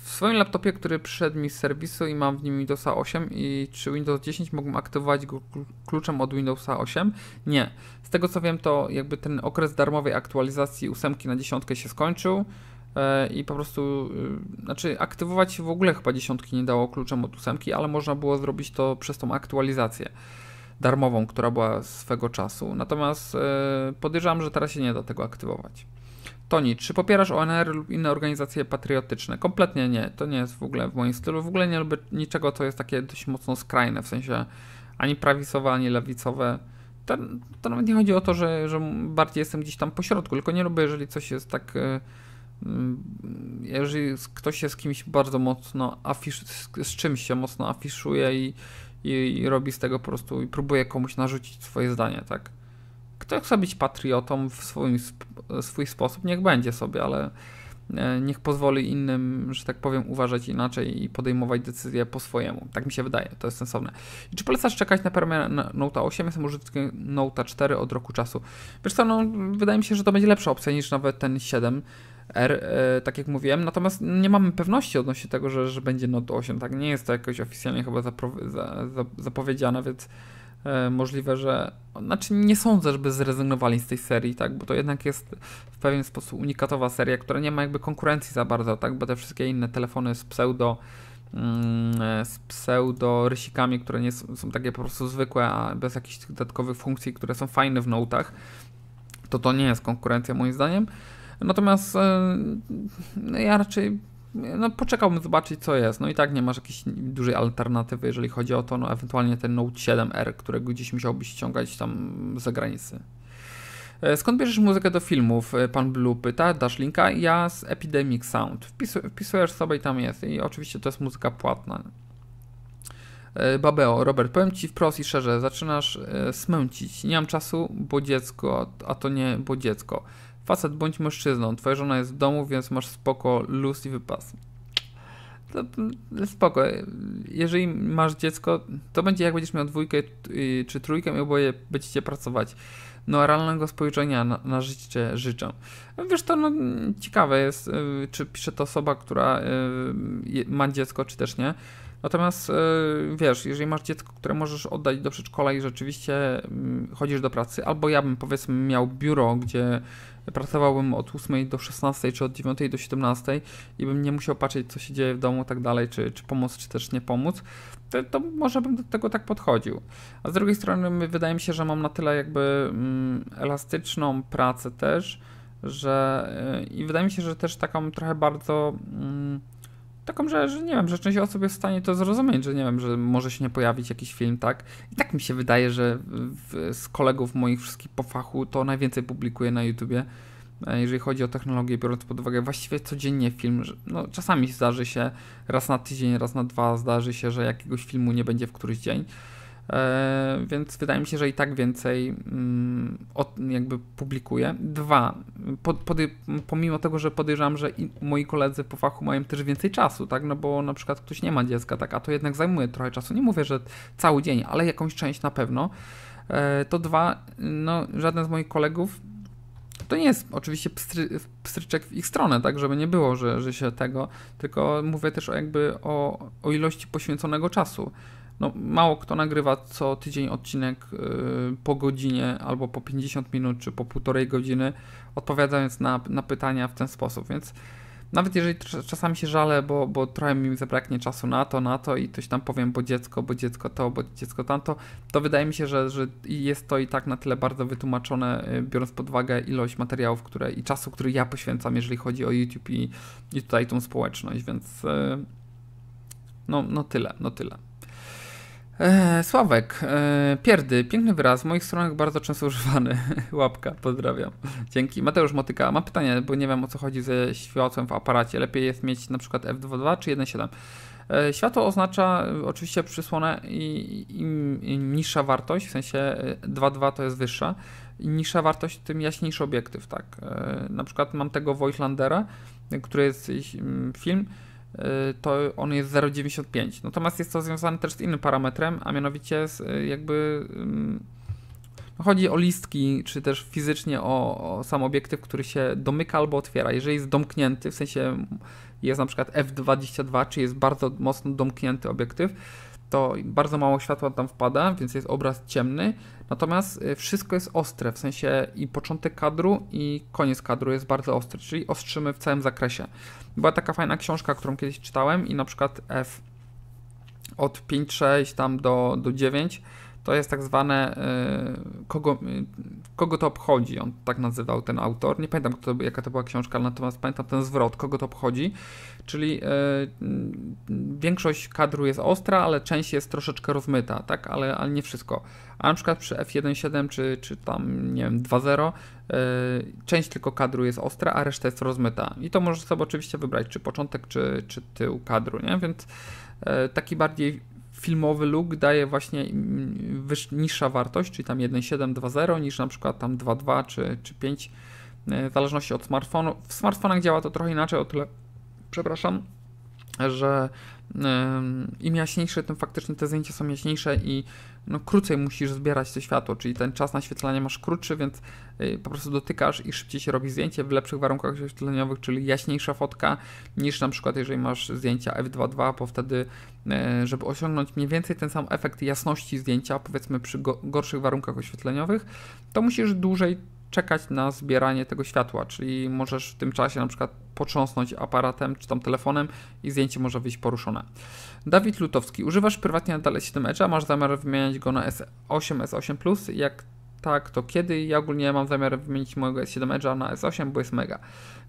w swoim laptopie, który przyszedł mi z serwisu i mam w nim Windowsa 8 i czy Windows 10 mogłem aktywować go kluczem od Windowsa 8? Nie. Z tego co wiem to jakby ten okres darmowej aktualizacji 8 na 10 się skończył. E, i po prostu, y, znaczy aktywować w ogóle chyba dziesiątki nie dało kluczem od ósemki, ale można było zrobić to przez tą aktualizację darmową, która była swego czasu. Natomiast e, podejrzewam, że teraz się nie da tego aktywować. Toni, czy popierasz ONR lub inne organizacje patriotyczne? Kompletnie nie, to nie jest w ogóle w moim stylu. W ogóle nie lubię niczego, co jest takie dość mocno skrajne, w sensie ani prawicowe, ani lewicowe. To, to nawet nie chodzi o to, że, że bardziej jestem gdzieś tam po środku, tylko nie lubię, jeżeli coś jest tak. E, Mm, jeżeli ktoś się z kimś bardzo mocno afisz, z, czymś się mocno afiszuje i, i, i, robi z tego po prostu i próbuje komuś narzucić swoje zdanie, tak? Kto chce być patriotą w swoim, swój sposób, niech będzie sobie, ale E, niech pozwoli innym, że tak powiem, uważać inaczej i podejmować decyzje po swojemu. Tak mi się wydaje, to jest sensowne. I czy polecasz czekać na premierę Note 8? Jestem użytkownikiem Note 4 od roku czasu. Wiesz co, no, wydaje mi się, że to będzie lepsza opcja niż nawet ten 7. R, e, tak jak mówiłem, natomiast nie mamy pewności odnośnie tego, że, że będzie Note 8, tak? Nie jest to jakoś oficjalnie chyba zapowiedziane, więc E, możliwe, że. Znaczy, nie sądzę, żeby zrezygnowali z tej serii, tak? Bo to jednak jest w pewien sposób unikatowa seria, która nie ma jakby konkurencji za bardzo, tak? Bo te wszystkie inne telefony z pseudo. Mm, e, z pseudo rysikami, które nie są, są takie po prostu zwykłe, a bez jakichś dodatkowych funkcji, które są fajne w notach, to to nie jest konkurencja moim zdaniem. Natomiast e, no, ja raczej no poczekałbym zobaczyć co jest. No i tak nie masz jakiejś dużej alternatywy, jeżeli chodzi o to, no ewentualnie ten Note 7R, którego gdzieś musiałbyś ściągać tam z zagranicy. E, skąd bierzesz muzykę do filmów? E, pan Blue pyta, dasz linka? Ja z Epidemic Sound. Wpisu- wpisujesz sobie i tam jest. I oczywiście to jest muzyka płatna. E, Babeo, Robert, powiem Ci wprost i szczerze, zaczynasz smęcić. Nie mam czasu, bo dziecko, a to nie, bo dziecko facet bądź mężczyzną, twoja żona jest w domu, więc masz spoko, luz i wypas. To, mm, spoko. Jeżeli masz dziecko, to będzie jak będziesz miał dwójkę czy trójkę i oboje będziecie pracować. No, realnego spojrzenia na, na życie życzę. Wiesz, to no, ciekawe jest, y, czy pisze to osoba, która y, ma dziecko, czy też nie. Natomiast e, wiesz, jeżeli masz dziecko, które możesz oddać do przedszkola i rzeczywiście mm, chodzisz do pracy, albo ja bym powiedzmy miał biuro, gdzie pracowałbym od 8 do 16 czy od 9 do 17 i bym nie musiał patrzeć, co się dzieje w domu, tak dalej, czy, czy pomóc, czy też nie pomóc, to, to może bym do tego tak podchodził. A z drugiej strony wydaje mi się, że mam na tyle jakby mm, elastyczną pracę też, że yy, i wydaje mi się, że też taką trochę bardzo. Yy, taką, że, że nie wiem, że część osób jest w stanie to zrozumieć, że nie wiem, że może się nie pojawić jakiś film, tak? I tak mi się wydaje, że w, z kolegów moich wszystkich po fachu to najwięcej publikuję na YouTubie, e, jeżeli chodzi o technologię, biorąc pod uwagę właściwie codziennie film. Że, no, czasami zdarzy się raz na tydzień, raz na dwa zdarzy się, że jakiegoś filmu nie będzie w któryś dzień, E, więc wydaje mi się, że i tak więcej mm, jakby publikuję. Dwa, pomimo tego, że podejrzewam, że moi koledzy po fachu mają też więcej czasu, tak, no bo na przykład ktoś nie ma dziecka, tak, a to jednak zajmuje trochę czasu. Nie mówię, że cały dzień, ale jakąś część na pewno. E, to dwa, no żaden z moich kolegów to nie jest oczywiście pstry, pstryczek w ich stronę, tak, żeby nie było, że, że się tego, tylko mówię też o jakby o, o ilości poświęconego czasu no, mało kto nagrywa co tydzień odcinek y, po godzinie albo po 50 minut czy po półtorej godziny, odpowiadając na, na pytania w ten sposób, więc nawet jeżeli czasami się żalę, bo, bo trochę mi zabraknie czasu na to, na to i coś tam powiem, bo dziecko, bo dziecko to, bo dziecko tamto, to wydaje mi się, że, że jest to i tak na tyle bardzo wytłumaczone, y, biorąc pod uwagę ilość materiałów które, i czasu, który ja poświęcam, jeżeli chodzi o YouTube i, i tutaj tą społeczność, więc y, no, no tyle, no tyle. E, Sławek, e, pierdy, piękny wyraz, w moich stronach bardzo często używany. Łapka, pozdrawiam. Dzięki. Mateusz Motyka, ma pytanie, bo nie wiem o co chodzi ze światłem w aparacie. Lepiej jest mieć na przykład f2.2 czy 1.7? E, światło oznacza oczywiście przysłonę i, im, niższa wartość, w sensie 2.2 to jest wyższa. I niższa wartość, tym jaśniejszy obiektyw, tak. Na przykład mam tego Voigtlandera, który jest mm, film, Y, to on jest 0,95. Natomiast jest to związane też z innym parametrem, a mianowicie z y, jakby. No chodzi o listki, czy też fizycznie o, o sam obiektyw, który się domyka albo otwiera. Jeżeli jest domknięty, w sensie jest na przykład F22, czy jest bardzo mocno domknięty obiektyw, to bardzo mało światła tam wpada, więc jest obraz ciemny. Natomiast y, wszystko jest ostre, w sensie i początek kadru, i koniec kadru jest bardzo ostry, czyli ostrzymy w całym zakresie. Była taka fajna książka, którą kiedyś czytałem i na przykład F od 5-6 tam do, do 9 to jest tak zwane, y, kogo, y, kogo to obchodzi, on tak nazywał ten autor, nie pamiętam kto, jaka to była książka, natomiast pamiętam ten zwrot, kogo to obchodzi, czyli y, mm, większość kadru jest ostra, ale część jest troszeczkę rozmyta, tak, ale, ale nie wszystko. A na przykład przy F1.7 czy, czy tam, nie wiem, 2.0 część tylko kadru jest ostra, a reszta jest rozmyta. I to możesz sobie oczywiście wybrać, czy początek, czy, czy tył kadru, nie? Więc taki bardziej filmowy look daje właśnie niższa wartość, czyli tam 1.7.2.0 niż na przykład tam 2.2 czy, czy 5, e, w zależności od smartfonu. W smartfonach działa to trochę inaczej, o tyle, przepraszam, że im jaśniejsze, tym faktycznie te zdjęcia są jaśniejsze i no, krócej musisz zbierać to światło, czyli ten czas naświetlania masz krótszy, więc y, po prostu dotykasz i szybciej się robi zdjęcie w lepszych warunkach oświetleniowych, czyli jaśniejsza fotka niż na przykład jeżeli masz zdjęcia f2.2, bo wtedy e, żeby osiągnąć mniej więcej ten sam efekt jasności zdjęcia, powiedzmy przy gorszych warunkach oświetleniowych, to musisz dłużej czekać na zbieranie tego światła, czyli możesz w tym czasie na przykład potrząsnąć aparatem czy tam telefonem i zdjęcie może wyjść poruszone. Dawid Lutowski, używasz prywatnie nadal 7 Edge'a, masz zamiar wymieniać go na S8, S8 Plus, jak tak, to kiedy ja ogólnie mam zamiar wymienić mojego S7 Edge'a na S8, bo jest mega.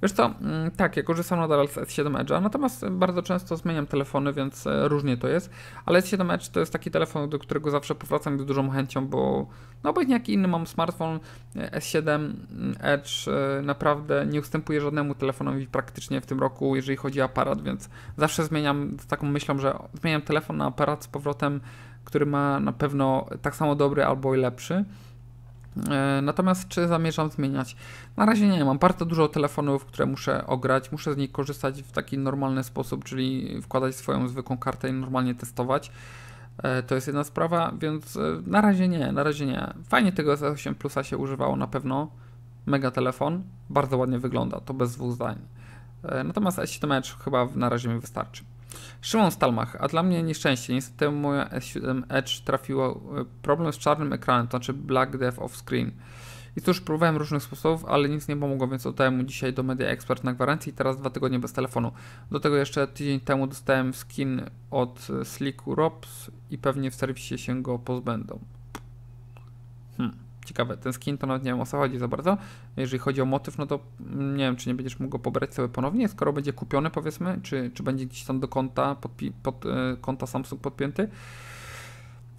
Wiesz co, mm, tak, ja korzystam nadal z S7 Edge'a, natomiast bardzo często zmieniam telefony, więc e, różnie to jest, ale S7 Edge to jest taki telefon, do którego zawsze powracam z dużą chęcią, bo no bo jaki inny mam smartfon, e, S7 Edge e, naprawdę nie ustępuje żadnemu telefonowi praktycznie w tym roku, jeżeli chodzi o aparat, więc zawsze zmieniam z taką myślą, że zmieniam telefon na aparat z powrotem, który ma na pewno tak samo dobry albo i lepszy. E, natomiast czy zamierzam zmieniać? Na razie nie, mam bardzo dużo telefonów, które muszę ograć, muszę z nich korzystać w taki normalny sposób, czyli wkładać swoją zwykłą kartę i normalnie testować. E, to jest jedna sprawa, więc e, na razie nie, na razie nie. Fajnie tego S8 Plusa się używało na pewno. Mega telefon, bardzo ładnie wygląda, to bez dwóch zdań. Natomiast S7 chyba na razie mi wystarczy. Szymon Stalmach, a dla mnie nieszczęście. Niestety moja S7 Edge trafiła e, problem z czarnym ekranem, to znaczy Black Death of Screen. I cóż, próbowałem różnych sposobów, ale nic nie pomogło, więc oddałem mu dzisiaj do Media Expert na gwarancję i teraz dwa tygodnie bez telefonu. Do tego jeszcze tydzień temu dostałem skin od e, Slick Robs i pewnie w serwisie się go pozbędą. Hmm ciekawe. Ten skin to nawet nie wiem o co chodzi za bardzo. Jeżeli chodzi o motyw, no to nie wiem, czy nie będziesz mógł go pobrać sobie ponownie, skoro będzie kupiony, powiedzmy, czy, czy będzie gdzieś tam do konta, pod, pod e, konta Samsung podpięty.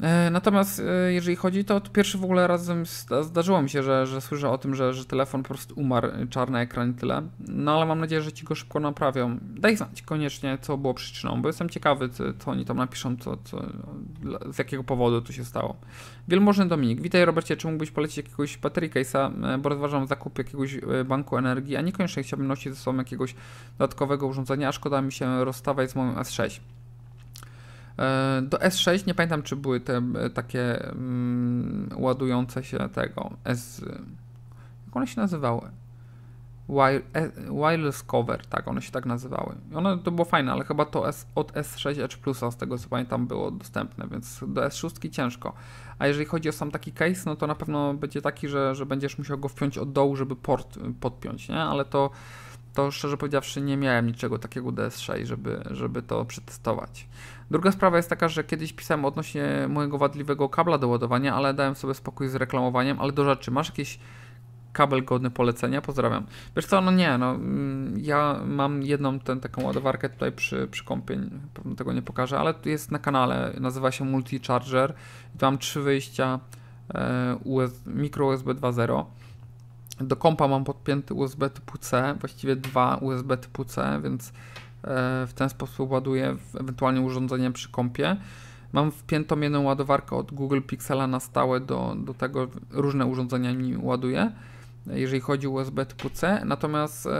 E, natomiast e, jeżeli chodzi, to pierwszy w ogóle razem zdarzyło mi się, że, że słyszę o tym, że, że telefon po prostu umarł, e, czarny ekran i tyle. No ale mam nadzieję, że ci go szybko naprawią. Daj znać koniecznie, co było przyczyną, bo jestem ciekawy, co, co oni tam napiszą, co, co, z jakiego powodu to się stało. Wielmożny Dominik, witaj Robercie, czy mógłbyś polecić jakiegoś battery case'a, bo rozważam zakup jakiegoś banku energii, a niekoniecznie chciałbym nosić ze sobą jakiegoś dodatkowego urządzenia, a szkoda mi się rozstawać z moim S6. E, do S6 nie pamiętam, czy były te takie mm, ładujące się tego S. Jak one się nazywały? E, wireless Cover, tak, one się tak nazywały. I one to było fajne, ale chyba to S, od S6 Edge Plusa, z tego co pamiętam, było dostępne, więc do S6 ciężko. A jeżeli chodzi o sam taki case, no to na pewno będzie taki, że, że będziesz musiał go wpiąć od dołu, żeby port podpiąć, nie? Ale to to szczerze powiedziawszy nie miałem niczego takiego DS6, żeby, żeby to przetestować. Druga sprawa jest taka, że kiedyś pisałem odnośnie mojego wadliwego kabla do ładowania, ale dałem sobie spokój z reklamowaniem, ale do rzeczy, masz jakieś kabel godny polecenia, pozdrawiam. Wiesz co, no nie, no mm, ja mam jedną ten, taką ładowarkę tutaj przy, przy pewnie tego nie pokażę, ale tu jest na kanale, nazywa się Multicharger i tam trzy wyjścia e, US, micro USB 2.0 do kompa mam podpięty USB typu C, właściwie dwa USB typu C, więc e, w ten sposób ładuję ewentualnie urządzenie przy kompie. Mam wpiętą jedną ładowarkę od Google Pixela na stałe do, do tego różne urządzenia mi ładuje, jeżeli chodzi o USB typu C. Natomiast e,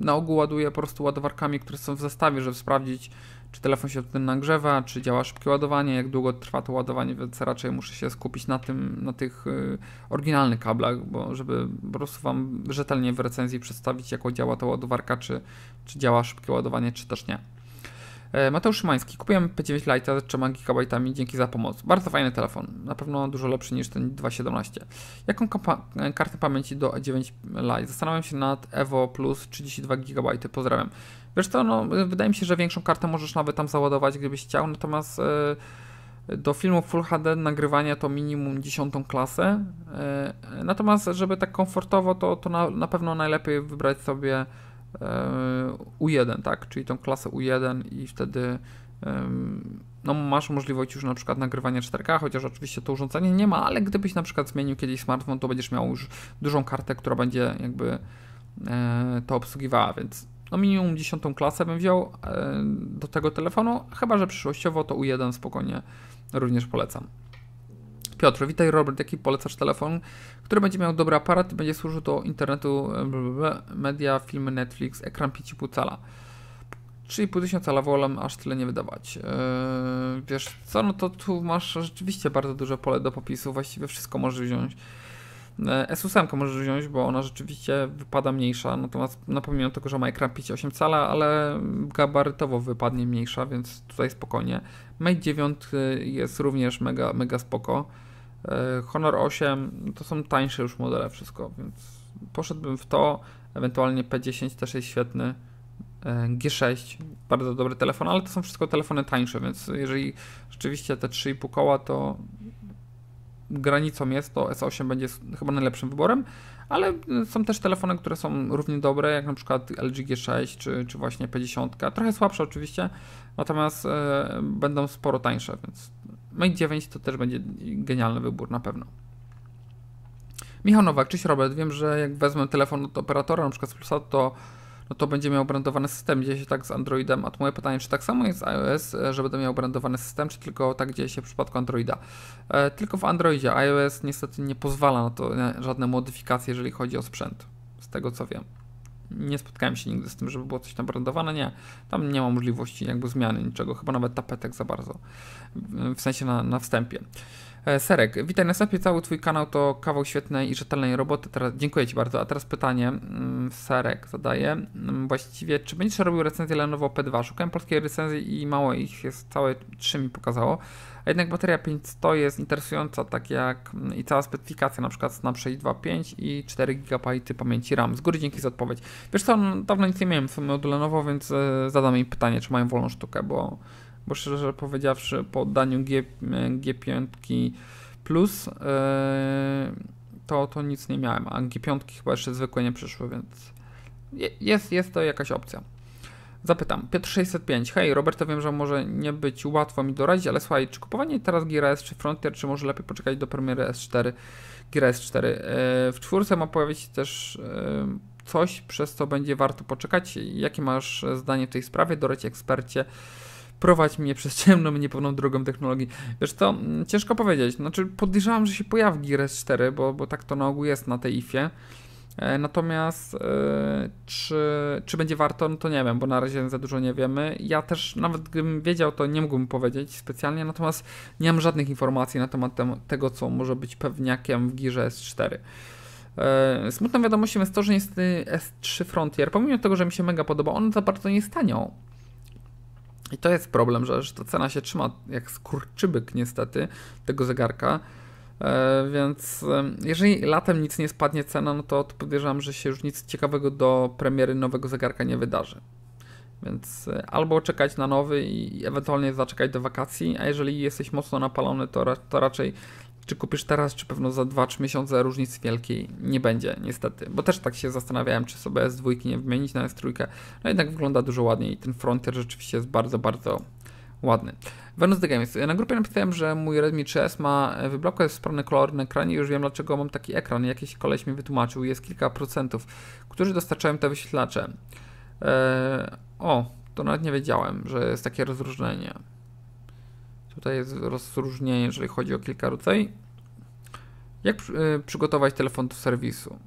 na ogół ładuję po prostu ładowarkami, które są w zestawie, żeby sprawdzić czy telefon się tym nagrzewa, czy działa szybkie ładowanie, jak długo trwa to ładowanie, więc raczej muszę się skupić na tym, na tych y, oryginalnych kablach, bo żeby po prostu Wam rzetelnie w recenzji przedstawić, jak działa ta ładowarka, czy, czy działa szybkie ładowanie, czy też nie. E, Mateusz Szymański, kupiłem P9 Lite z 3 GB, dzięki za pomoc. Bardzo fajny telefon, na pewno dużo lepszy niż ten 2.17. Jaką kartę pamięci do 9 e Lite? Zastanawiam się nad Evo Plus 32 GB, pozdrawiam. Wiesz co, no, wydaje mi się, że większą kartę możesz nawet tam załadować, gdybyś chciał, natomiast e, do filmów Full HD nagrywania to minimum dziesiątą klasę. E, natomiast, żeby tak komfortowo, to, to na, na pewno najlepiej wybrać sobie e, U1, tak? Czyli tą klasę U1 i wtedy no, masz możliwość już na przykład nagrywania 4K, chociaż oczywiście to urządzenie nie ma, ale gdybyś na przykład zmienił kiedyś smartfon, to będziesz miał już dużą kartę, która będzie jakby to obsługiwała, więc no minimum 10 klasę bym wziął e, do tego telefonu, chyba że przyszłościowo to U1 spokojnie również polecam. Piotr, witaj Robert, jaki polecasz telefon, który będzie miał dobry aparat i będzie służył do internetu, e, media, filmy, Netflix, ekran 5,5 cala. 3,5 tysiąca, wolę aż tyle nie wydawać. E, wiesz co, no to tu masz rzeczywiście bardzo duże pole do popisu, właściwie wszystko możesz wziąć. E, S8 możesz wziąć, bo ona rzeczywiście wypada mniejsza, natomiast napominam tego, że ma ekran 5,8 cala, ale gabarytowo wypadnie mniejsza, więc tutaj spokojnie. Mate 9 jest również mega, mega spoko. E, Honor 8 to są tańsze już modele wszystko, więc poszedłbym w to, ewentualnie P10 też jest świetny. E, G6, bardzo dobry telefon, ale to są wszystko telefony tańsze, więc jeżeli rzeczywiście te 3,5 koła, to granicą jest, to S8 będzie chyba najlepszym wyborem, ale y, są też telefony, które są równie dobre, jak na przykład LG G6 czy, czy właśnie P50, trochę słabsze oczywiście, natomiast y, będą sporo tańsze, więc Mate 9 to też będzie genialny wybór na pewno. Michał Nowak, cześć Robert, wiem, że jak wezmę telefon od operatora, np. z Plusa, to no to będzie miał brandowany system. Dzieje się tak z Androidem, a to moje pytanie, czy tak samo jest z iOS, że będę miał brandowany system, czy tylko tak dzieje się w przypadku Androida? E, tylko w Androidzie. iOS niestety nie pozwala na to na żadne modyfikacje, jeżeli chodzi o sprzęt, z tego co wiem nie spotkałem się nigdy z tym, żeby było coś tam brandowane, nie. Tam nie ma możliwości jakby zmiany niczego, chyba nawet tapetek za bardzo, w sensie na, na wstępie. E, Serek, witaj na wstępie, cały twój kanał to kawał świetnej i rzetelnej roboty, teraz dziękuję ci bardzo, a teraz pytanie, mm, Serek zadaje, mm, właściwie czy będziesz robił recenzję Lenovo P2? Szukałem polskiej recenzji i mało ich jest, całe trzy mi pokazało, a jednak bateria 500 jest interesująca, tak jak mm, i cała specyfikacja, na przykład Snap 2.5 i 4 GB pamięci RAM. Z góry dzięki za odpowiedź. Wiesz co, mm, dawno nic nie miałem w sumie od Lenovo, więc e, zadam im pytanie, czy mają wolną sztukę, bo, bo szczerze powiedziawszy, po oddaniu G, mm, G5 Plus yy, to, to nic nie miałem, a G5 chyba jeszcze zwykłe nie przyszły, więc jest, jest to jakaś opcja. Zapytam, Piotr 605, hej Roberto, wiem, że może nie być łatwo mi doradzić, ale słuchaj, czy kupowanie teraz Gear S czy Frontier, czy może lepiej poczekać do premiery S4, Gear S4? W czwórce ma pojawić się też e, coś, przez co będzie warto poczekać. Jakie masz e, zdanie w tej sprawie? Doreć ekspercie, prowadź mnie przez ciemną, niepewną drogą technologii. Wiesz to ciężko powiedzieć, znaczy podejrzewam, że się pojawi Gear S4, bo, bo tak to na ogół jest na tej IFie. E, natomiast e, czy, czy będzie warto, no to nie wiem, bo na razie za dużo nie wiemy. Ja też nawet gdybym wiedział, to nie mógłbym powiedzieć specjalnie, natomiast nie mam żadnych informacji na temat tego, co może być pewniakiem w girze S4. E, smutną wiadomością jest to, że niestety S3 Frontier, pomimo tego, że mi się mega podoba, on za bardzo nie stanął. I to jest problem, że, że ta cena się trzyma jak skurczybyk niestety tego zegarka. E, więc jeżeli latem nic nie spadnie cena, no to, to podejrzewam, że się już nic ciekawego do premiery nowego zegarka nie wydarzy. Więc e, albo czekać na nowy i ewentualnie zaczekać do wakacji, a jeżeli jesteś mocno napalony, to, ra to raczej czy kupisz teraz, czy pewno za 2-3 miesiące różnicy wielkiej nie będzie, niestety. Bo też tak się zastanawiałem, czy sobie z dwójki nie wymienić na S3. No jednak wygląda dużo ładniej i ten Frontier rzeczywiście jest bardzo, bardzo ładny. Venus The Games. Na grupie napisałem, że mój Redmi 3S ma wyblokowany sprawny kolor na ekranie i już wiem dlaczego mam taki ekran. Jakiś koleś mi wytłumaczył. Jest kilka procentów, którzy dostarczają te wyświetlacze. Eee, o, to nawet nie wiedziałem, że jest takie rozróżnienie. Tutaj jest rozróżnienie, jeżeli chodzi o kilka rodzajów Jak przy, e, przygotować telefon do serwisu?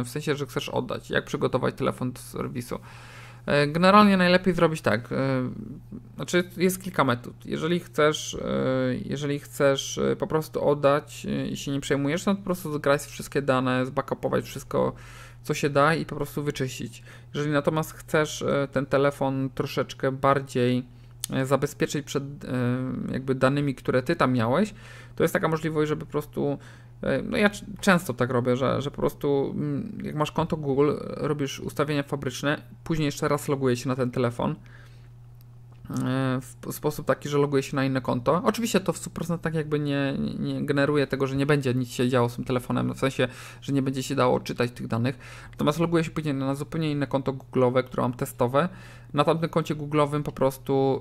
E, w sensie, że chcesz oddać. Jak przygotować telefon do serwisu? E, generalnie najlepiej zrobić tak. E, znaczy, jest kilka metod. Jeżeli chcesz, e, jeżeli chcesz po prostu oddać i się nie przejmujesz, no to po prostu zgrać wszystkie dane, zbackupować wszystko, co się da i po prostu wyczyścić. Jeżeli natomiast chcesz ten telefon troszeczkę bardziej zabezpieczyć przed jakby danymi, które ty tam miałeś, to jest taka możliwość, żeby po prostu E, no ja często tak robię, że, że po prostu mm, jak masz konto Google, robisz ustawienia fabryczne, później jeszcze raz logujesz się na ten telefon, E, w sposób taki, że loguje się na inne konto. Oczywiście to w 100% tak jakby nie, nie, generuje tego, że nie będzie nic się działo z tym telefonem, no w sensie, że nie będzie się dało czytać tych danych. Natomiast loguje się później na zupełnie inne konto Google'owe, które mam testowe. Na tamtym koncie Google'owym po prostu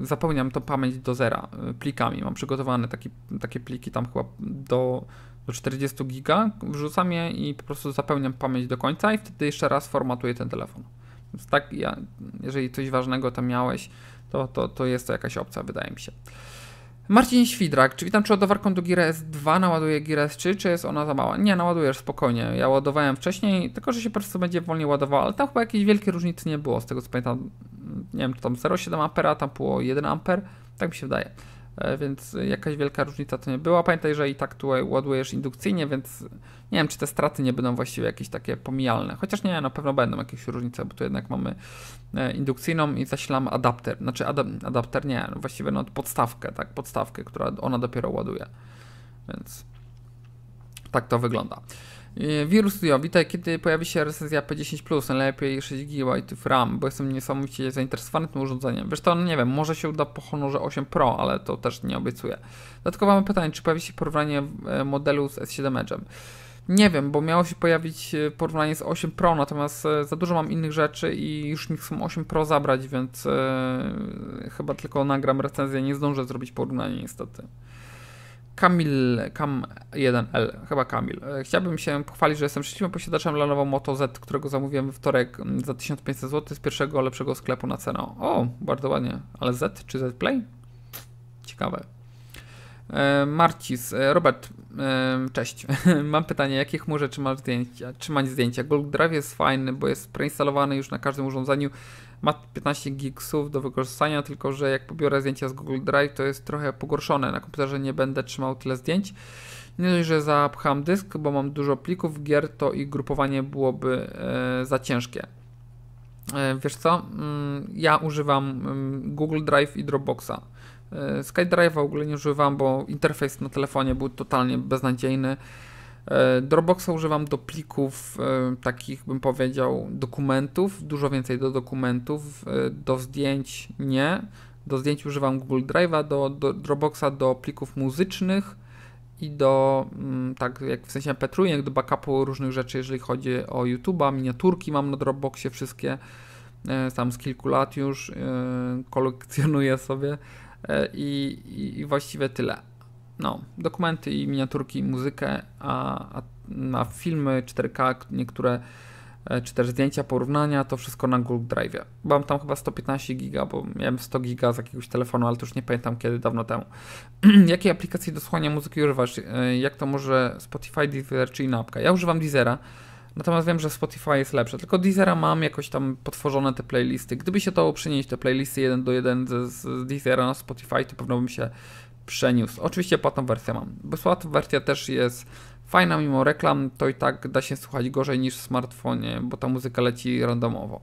yy, zapełniam tą pamięć do zera y, plikami. Mam przygotowane taki, takie pliki tam chyba do do 40 giga, wrzucam je i po prostu zapełniam pamięć do końca i wtedy jeszcze raz formatuję ten telefon. Więc tak, ja, jeżeli coś ważnego tam miałeś, to, to, to jest to jakaś opcja, wydaje mi się. Marcin Świdrak, czy witam, czy ładowarką do Gira S2 naładuje Gira S3, czy jest ona za mała? Nie, naładujesz spokojnie. Ja ładowałem wcześniej, tylko że się po prostu będzie wolniej ładowała, ale tam chyba jakiejś wielkiej różnicy nie było, z tego co pamiętam. Nie wiem, czy tam 0,7 A, tam było 1 A, tak mi się wydaje. E, więc jakaś wielka różnica to nie była. Pamiętaj, że i tak tu ładujesz indukcyjnie, więc nie wiem, czy te straty nie będą właściwie jakieś takie pomijalne. Chociaż nie, na pewno będą jakieś różnice, bo tu jednak mamy e, indukcyjną i zasilam adapter. Znaczy adap adapter nie, właściwie no podstawkę, tak, podstawkę, która ona dopiero ładuje. Więc tak to wygląda. Y, wirus Witaj kiedy pojawi się recenzja P10+, najlepiej 6 GB RAM, bo jestem niesamowicie zainteresowany tym urządzeniem. Zresztą, to nie wiem, może się uda po Honorze 8 Pro, ale to też nie obiecuję. Dlatego mamy pytanie, czy pojawi się porównanie e, modelu z S7 Edge'em? Nie wiem, bo miało się pojawić e, porównanie z 8 Pro, natomiast e, za dużo mam innych rzeczy i już nie chcę 8 Pro zabrać, więc chyba tylko nagram recenzję, nie zdążę zrobić porównania niestety. Kamil, kam 1 l chyba Kamil. E, chciałbym się pochwalić, że jestem szczęśliwym posiadaczem Lenovo Moto Z, którego zamówiłem wtorek mm, za 1500 zł z pierwszego lepszego sklepu na cenę. O, bardzo ładnie. Ale Z czy Z Play? Ciekawe. E, Marcis, e, Robert, e, cześć. Mam pytanie, jakie chmurze trzymać zdjęcia? Trzymać zdjęcia? Google Drive jest fajny, bo jest preinstalowany już na każdym urządzeniu. Ma 15 gigsów do wykorzystania, tylko że jak pobiorę zdjęcia z Google Drive, to jest trochę pogorszone. Na komputerze nie będę trzymał tyle zdjęć. Nie dość, że zapcham dysk, bo mam dużo plików, gier, to i grupowanie byłoby za ciężkie. wiesz co? Mm, ja używam mm, Google Drive i Dropboxa E, SkyDrive'a w ogóle nie używam, bo interfejs na telefonie był totalnie beznadziejny. E, Dropboxa używam do plików, e, takich bym powiedział, dokumentów, dużo więcej do dokumentów, do zdjęć nie. Do zdjęć używam Google Drive'a, do, do Dropboxa do plików muzycznych i do, mm, tak jak w sensie Petrujek, do backupu różnych rzeczy, jeżeli chodzi o YouTube'a, miniaturki mam na Dropboxie wszystkie, tam z kilku lat już kolekcjonuję sobie E, i, i, właściwie tyle. No, dokumenty i miniaturki, i muzykę, a, a, filmy 4K, niektóre e, czy też zdjęcia porównania, to wszystko na Google Drive. Mam tam chyba 115 giga, bo miałem 100 giga z jakiegoś telefonu, ale to już nie pamiętam kiedy, dawno temu. Jakiej aplikacji do słuchania muzyki używasz? E, jak to może Spotify, Deezer czy inna apka? Ja używam Deezera. Natomiast wiem, że Spotify jest lepsze, tylko Deezera mam jakoś tam potworzone te playlisty. Gdyby się dało przynieść te playlisty jeden do jeden z, z Deezera na Spotify, to pewno bym się przeniósł. Oczywiście płatną wersję mam. Bezpłatna wersja też jest fajna mimo reklam, to i tak da się słuchać gorzej niż w smartfonie, bo ta muzyka leci randomowo.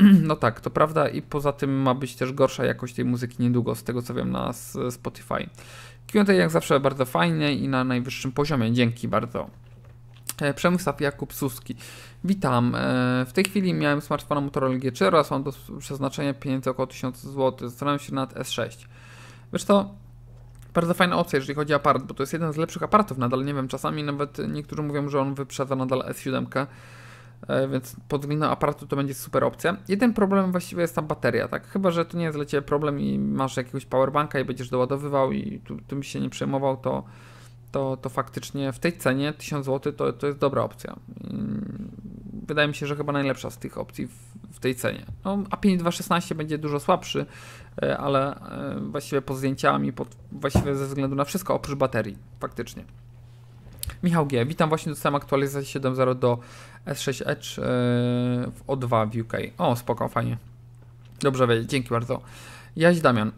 No tak, to prawda i poza tym ma być też gorsza jakość tej muzyki niedługo, z tego co wiem na Spotify. Q&A jak zawsze bardzo fajnie i na najwyższym poziomie, dzięki bardzo. Przemysław Jakub Suski. Witam. E, w tej chwili miałem smartfona Motorola G3 oraz mam do przeznaczenia pieniędzy około 1000 zł. Zastanawiam się nad S6. Wiesz to bardzo fajna opcja, jeżeli chodzi o aparat, bo to jest jeden z lepszych aparatów nadal. Nie wiem, czasami nawet niektórzy mówią, że on wyprzedza nadal S7, e, więc pod względem aparatu to będzie super opcja. Jeden problem właściwie jest tam bateria, tak? Chyba, że to nie jest dla Ciebie problem i masz jakiegoś powerbanka i będziesz doładowywał i tu, tu mi się nie przejmował, to to, to faktycznie w tej cenie 1000 zł to, to jest dobra opcja. Mm, wydaje mi się, że chyba najlepsza z tych opcji w, w tej cenie. No, A5216 będzie dużo słabszy, e, ale e, właściwie pod zdjęciami, pod, właściwie ze względu na wszystko, oprócz baterii, faktycznie. Michał G. Witam, właśnie dostałem aktualizację 7.0 do S6 Edge e, w O2 w UK. O, spoko, fajnie. Dobrze wiedzieć, dzięki bardzo. Jaś Damian.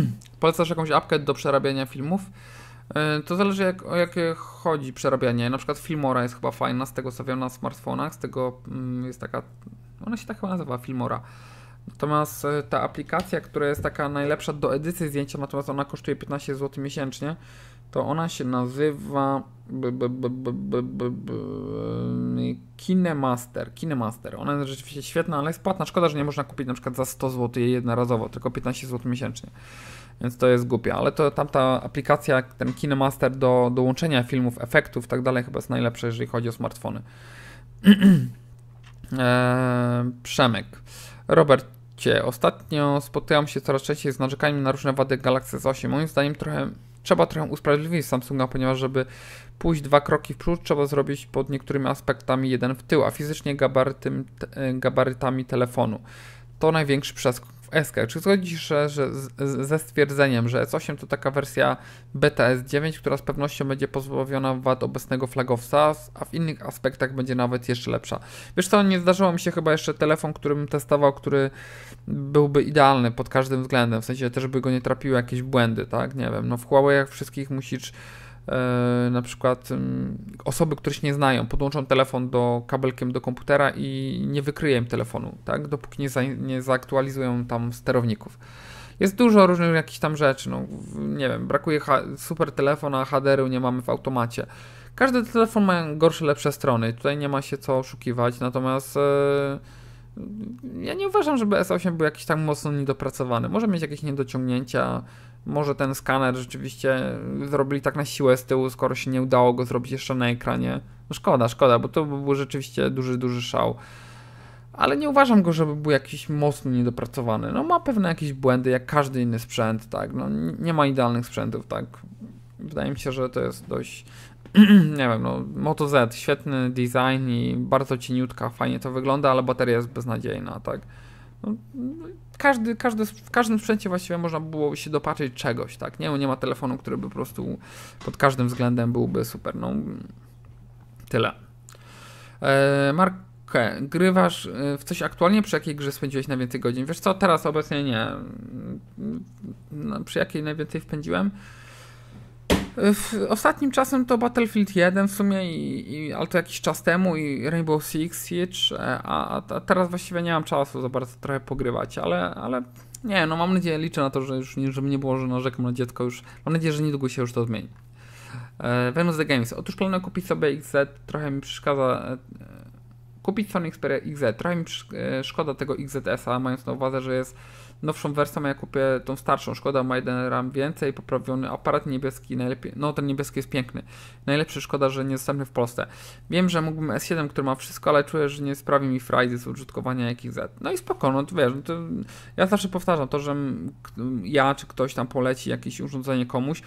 Polecasz jakąś apkę do przerabiania filmów? E, to zależy jak, o jakie chodzi przerabianie. Na przykład Filmora jest chyba fajna, z tego wiem na smartfonach, z tego mm, jest taka, ona się tak chyba nazywa, Filmora. Natomiast e, ta aplikacja, która jest taka najlepsza do edycji zdjęcia, natomiast ona kosztuje 15 zł miesięcznie, to ona się nazywa b, b, b, e, Kinemaster. Kinemaster. Ona jest rzeczywiście świetna, ale jest płatna. Szkoda, że nie można kupić na przykład za 100 zł jednorazowo, tylko 15 zł miesięcznie więc to jest głupie, ale to tamta aplikacja, ten Kinemaster do, dołączenia łączenia filmów, efektów i tak dalej chyba jest najlepsza, jeżeli chodzi o smartfony. eee, Przemek. Robert, Ostatnio spotykam się coraz częściej z narzekaniem na różne wady Galaxy S8. Moim zdaniem trochę, trzeba trochę usprawiedliwić Samsunga, ponieważ żeby pójść dwa kroki w przód, trzeba zrobić pod niektórymi aspektami jeden w tył, a fizycznie gabarytym, e, gabarytami telefonu. To największy przeskok w SK. Czy zgodzisz się że ze stwierdzeniem, że S8 to taka wersja beta S9, która z pewnością będzie pozbawiona wad obecnego flagowca, a w innych aspektach będzie nawet jeszcze lepsza? Wiesz co, nie zdarzyło mi się chyba jeszcze telefon, którym testował, który byłby idealny pod każdym względem, w sensie też by go nie trapiły jakieś błędy, tak? Nie wiem, no w Huawei wszystkich musisz E, na przykład osoby, które się nie znają, podłączą telefon do kabelkiem do komputera i nie im telefonu, tak? dopóki nie, za, nie zaktualizują tam sterowników. Jest dużo różnych jakichś tam rzeczy, no nie wiem, brakuje super telefona, HDR-u nie mamy w automacie. Każdy telefon ma gorsze, lepsze strony, tutaj nie ma się co oszukiwać, natomiast e, ja nie uważam, żeby S8 był jakiś tak mocno niedopracowany. Może mieć jakieś niedociągnięcia, może ten skaner rzeczywiście zrobili tak na siłę z tyłu, skoro się nie udało go zrobić jeszcze na ekranie. No szkoda, szkoda, bo to był rzeczywiście duży, duży szał. Ale nie uważam go, żeby był jakiś mocno niedopracowany. No ma pewne jakieś błędy, jak każdy inny sprzęt, tak. No nie ma idealnych sprzętów, tak. Wydaje mi się, że to jest dość nie wiem, no, Moto Z, świetny design i bardzo cieniutka, fajnie to wygląda, ale bateria jest beznadziejna, tak. No, każdy, każdy, w każdym sprzęcie właściwie można było się dopatrzyć czegoś, tak? Nie, no, nie ma telefonu, który by po prostu pod każdym względem byłby super. No, tyle. E, Markę Mark grywasz e, w coś aktualnie, przy jakiej grze spędziłeś najwięcej godzin? Wiesz co, teraz obecnie nie. Mm, no, przy jakiej najwięcej wpędziłem? W, ostatnim czasem to Battlefield 1 w sumie, i, i, ale to jakiś czas temu i Rainbow Six Siege, e, a, a teraz właściwie nie mam czasu za bardzo trochę pogrywać, ale, ale nie, no mam nadzieję, liczę na to, że już żeby nie było, że narzekam na dziecko już, mam nadzieję, że niedługo się już to zmieni. E, Venus The Games. Otóż planuję kupić sobie XZ, trochę mi przeszkadza e, kupić Sony Xperia XZ. Trochę mi szkoda tego XZS-a, mając na uwadze, że jest nowszą wersją, ja kupię tą starszą. Szkoda ma jeden RAM więcej, poprawiony aparat niebieski, najlepiej. No, ten niebieski jest piękny. Najlepszy szkoda, że dostępny w Polsce. Wiem, że mógłbym S7, który ma wszystko, ale czuję, że nie sprawi mi frajdy z użytkowania Z. No i spoko, no to wiesz, no to ja zawsze powtarzam to, że ja czy ktoś tam poleci jakieś urządzenie komuś,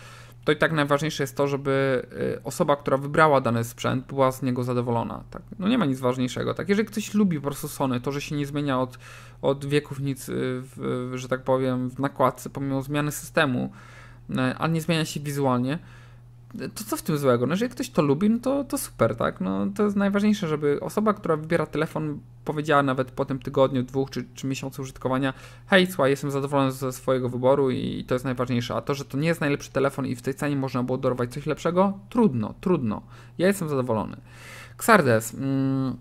to i tak najważniejsze jest to, żeby y, osoba, która wybrała dany sprzęt, była z niego zadowolona. Tak? No nie ma nic ważniejszego. Tak? Jeżeli ktoś lubi po prostu Sony, to, że się nie zmienia od, od wieków nic, y, w, że tak powiem, w nakładce, pomimo zmiany systemu, y, a nie zmienia się wizualnie, to co w tym złego? No, jeżeli ktoś to lubi, no to, to super, tak? No, to jest najważniejsze, żeby osoba, która wybiera telefon, powiedziała nawet po tym tygodniu, dwóch czy, czy miesiącu użytkowania, hej, słuchaj, jestem zadowolony ze swojego wyboru i to jest najważniejsze. A to, że to nie jest najlepszy telefon i w tej cenie można było dorwać coś lepszego, trudno, trudno. Ja jestem zadowolony. Xardes. Mm,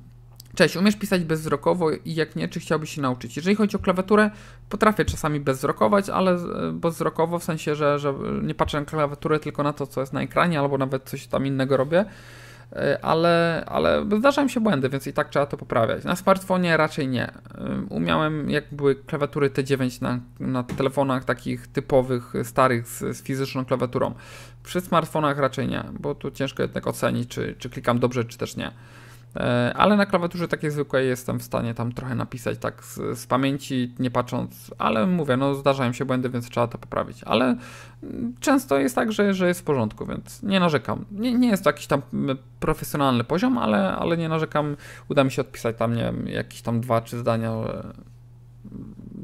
Cześć, umiesz pisać bezwzrokowo i jak nie, czy chciałbyś się nauczyć? Jeżeli chodzi o klawiaturę, potrafię czasami bezwzrokować, ale e, bezwzrokowo w sensie, że, że nie patrzę na klawiaturę tylko na to, co jest na ekranie, albo nawet coś tam innego robię, e, ale, ale zdarzają się błędy, więc i tak trzeba to poprawiać. Na smartfonie raczej nie. E, umiałem, jak były klawiatury T9 na, na telefonach takich typowych, starych z, z fizyczną klawiaturą. Przy smartfonach raczej nie, bo tu ciężko jednak ocenić, czy, czy klikam dobrze, czy też nie. E, ale na klawiaturze takie zwykłe jestem w stanie tam trochę napisać tak z, z, pamięci, nie patrząc, ale mówię, no zdarzają się błędy, więc trzeba to poprawić, ale mm, często jest tak, że, że jest w porządku, więc nie narzekam. Nie, nie jest to jakiś tam profesjonalny poziom, ale, ale nie narzekam, uda mi się odpisać tam, nie wiem, jakieś tam dwa, trzy zdania, mm,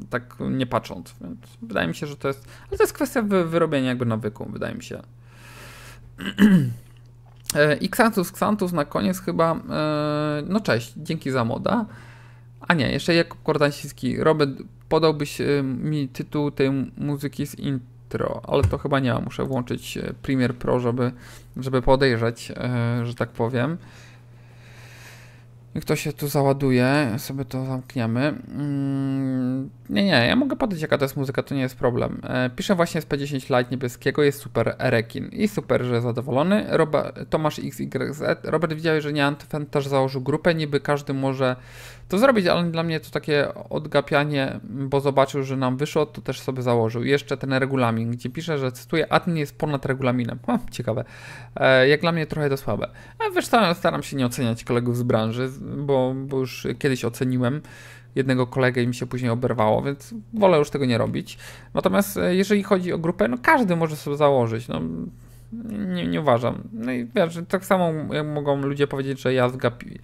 tak nie patrząc, więc wydaje mi się, że to jest, ale to jest kwestia wy, wyrobienia jakby nawyku, wydaje mi się. E, I Xantus, Xantus na koniec chyba, e, no cześć, dzięki za moda. A nie, jeszcze Jakub Kordansicki. Robert, podałbyś e, mi tytuł tej muzyki z intro, ale to chyba nie ma. Muszę włączyć Premiere Pro, żeby, żeby podejrzeć, że tak powiem. Kto się tu załaduje, sobie to zamkniemy. Mm, nie, nie, ja mogę podać jaka to jest muzyka, to nie jest problem. E, piszę właśnie SP10 Lite niebieskiego, jest super Erekin i super, że zadowolony. Roba, Tomasz XYZ, Robert widział, że Niantofen też założył grupę, niby każdy może to zrobić, ale dla mnie to takie odgapianie, bo zobaczył, że nam wyszło, to też sobie założył. Jeszcze ten regulamin, gdzie pisze, że cytuję, admin jest ponad regulaminem. Ha, ciekawe. E, jak dla mnie trochę to słabe. A e, zresztą staram się nie oceniać kolegów z branży, bo, bo już kiedyś oceniłem jednego kolegę i mi się później oberwało, więc wolę już tego nie robić. Natomiast e, jeżeli chodzi o grupę, no każdy może sobie założyć. No, nie, nie uważam. No i wiesz, tak samo mogą ludzie powiedzieć, że ja zgapiłem.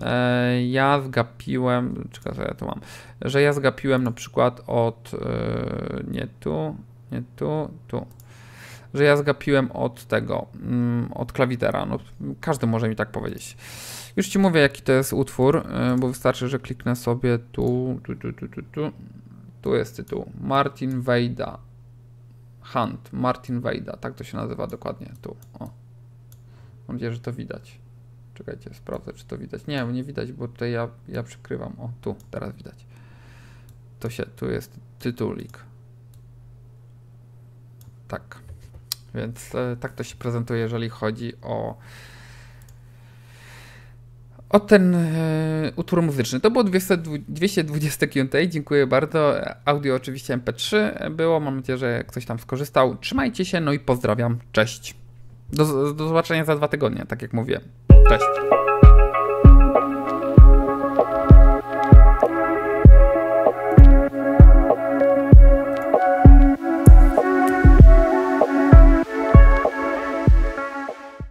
E, ja zgapiłem, czekaj, co ja tu mam, że ja zgapiłem na przykład od, e, nie tu, nie tu, tu, że ja zgapiłem od tego, mm, od klawitera, no każdy może mi tak powiedzieć. Już Ci mówię, jaki to jest utwór, e, bo wystarczy, że kliknę sobie tu, tu, tu, tu, tu, tu, tu jest tytuł, Martin Wejda, Hunt, Martin Wejda, tak to się nazywa dokładnie, tu, o. Mam nadzieję, że to widać. Czekajcie, sprawdzę, czy to widać. Nie, nie widać, bo tutaj ja, ja przykrywam. O, tu, teraz widać. To się, tu jest tytulik. Tak. Więc e, tak to się prezentuje, jeżeli chodzi o o ten e, utwór muzyczny. To było 200, 220 Q&A, dziękuję bardzo. Audio oczywiście MP3 było, mam nadzieję, że ktoś tam skorzystał. Trzymajcie się, no i pozdrawiam, cześć. Do, do zobaczenia za dwa tygodnie, tak jak mówię. test.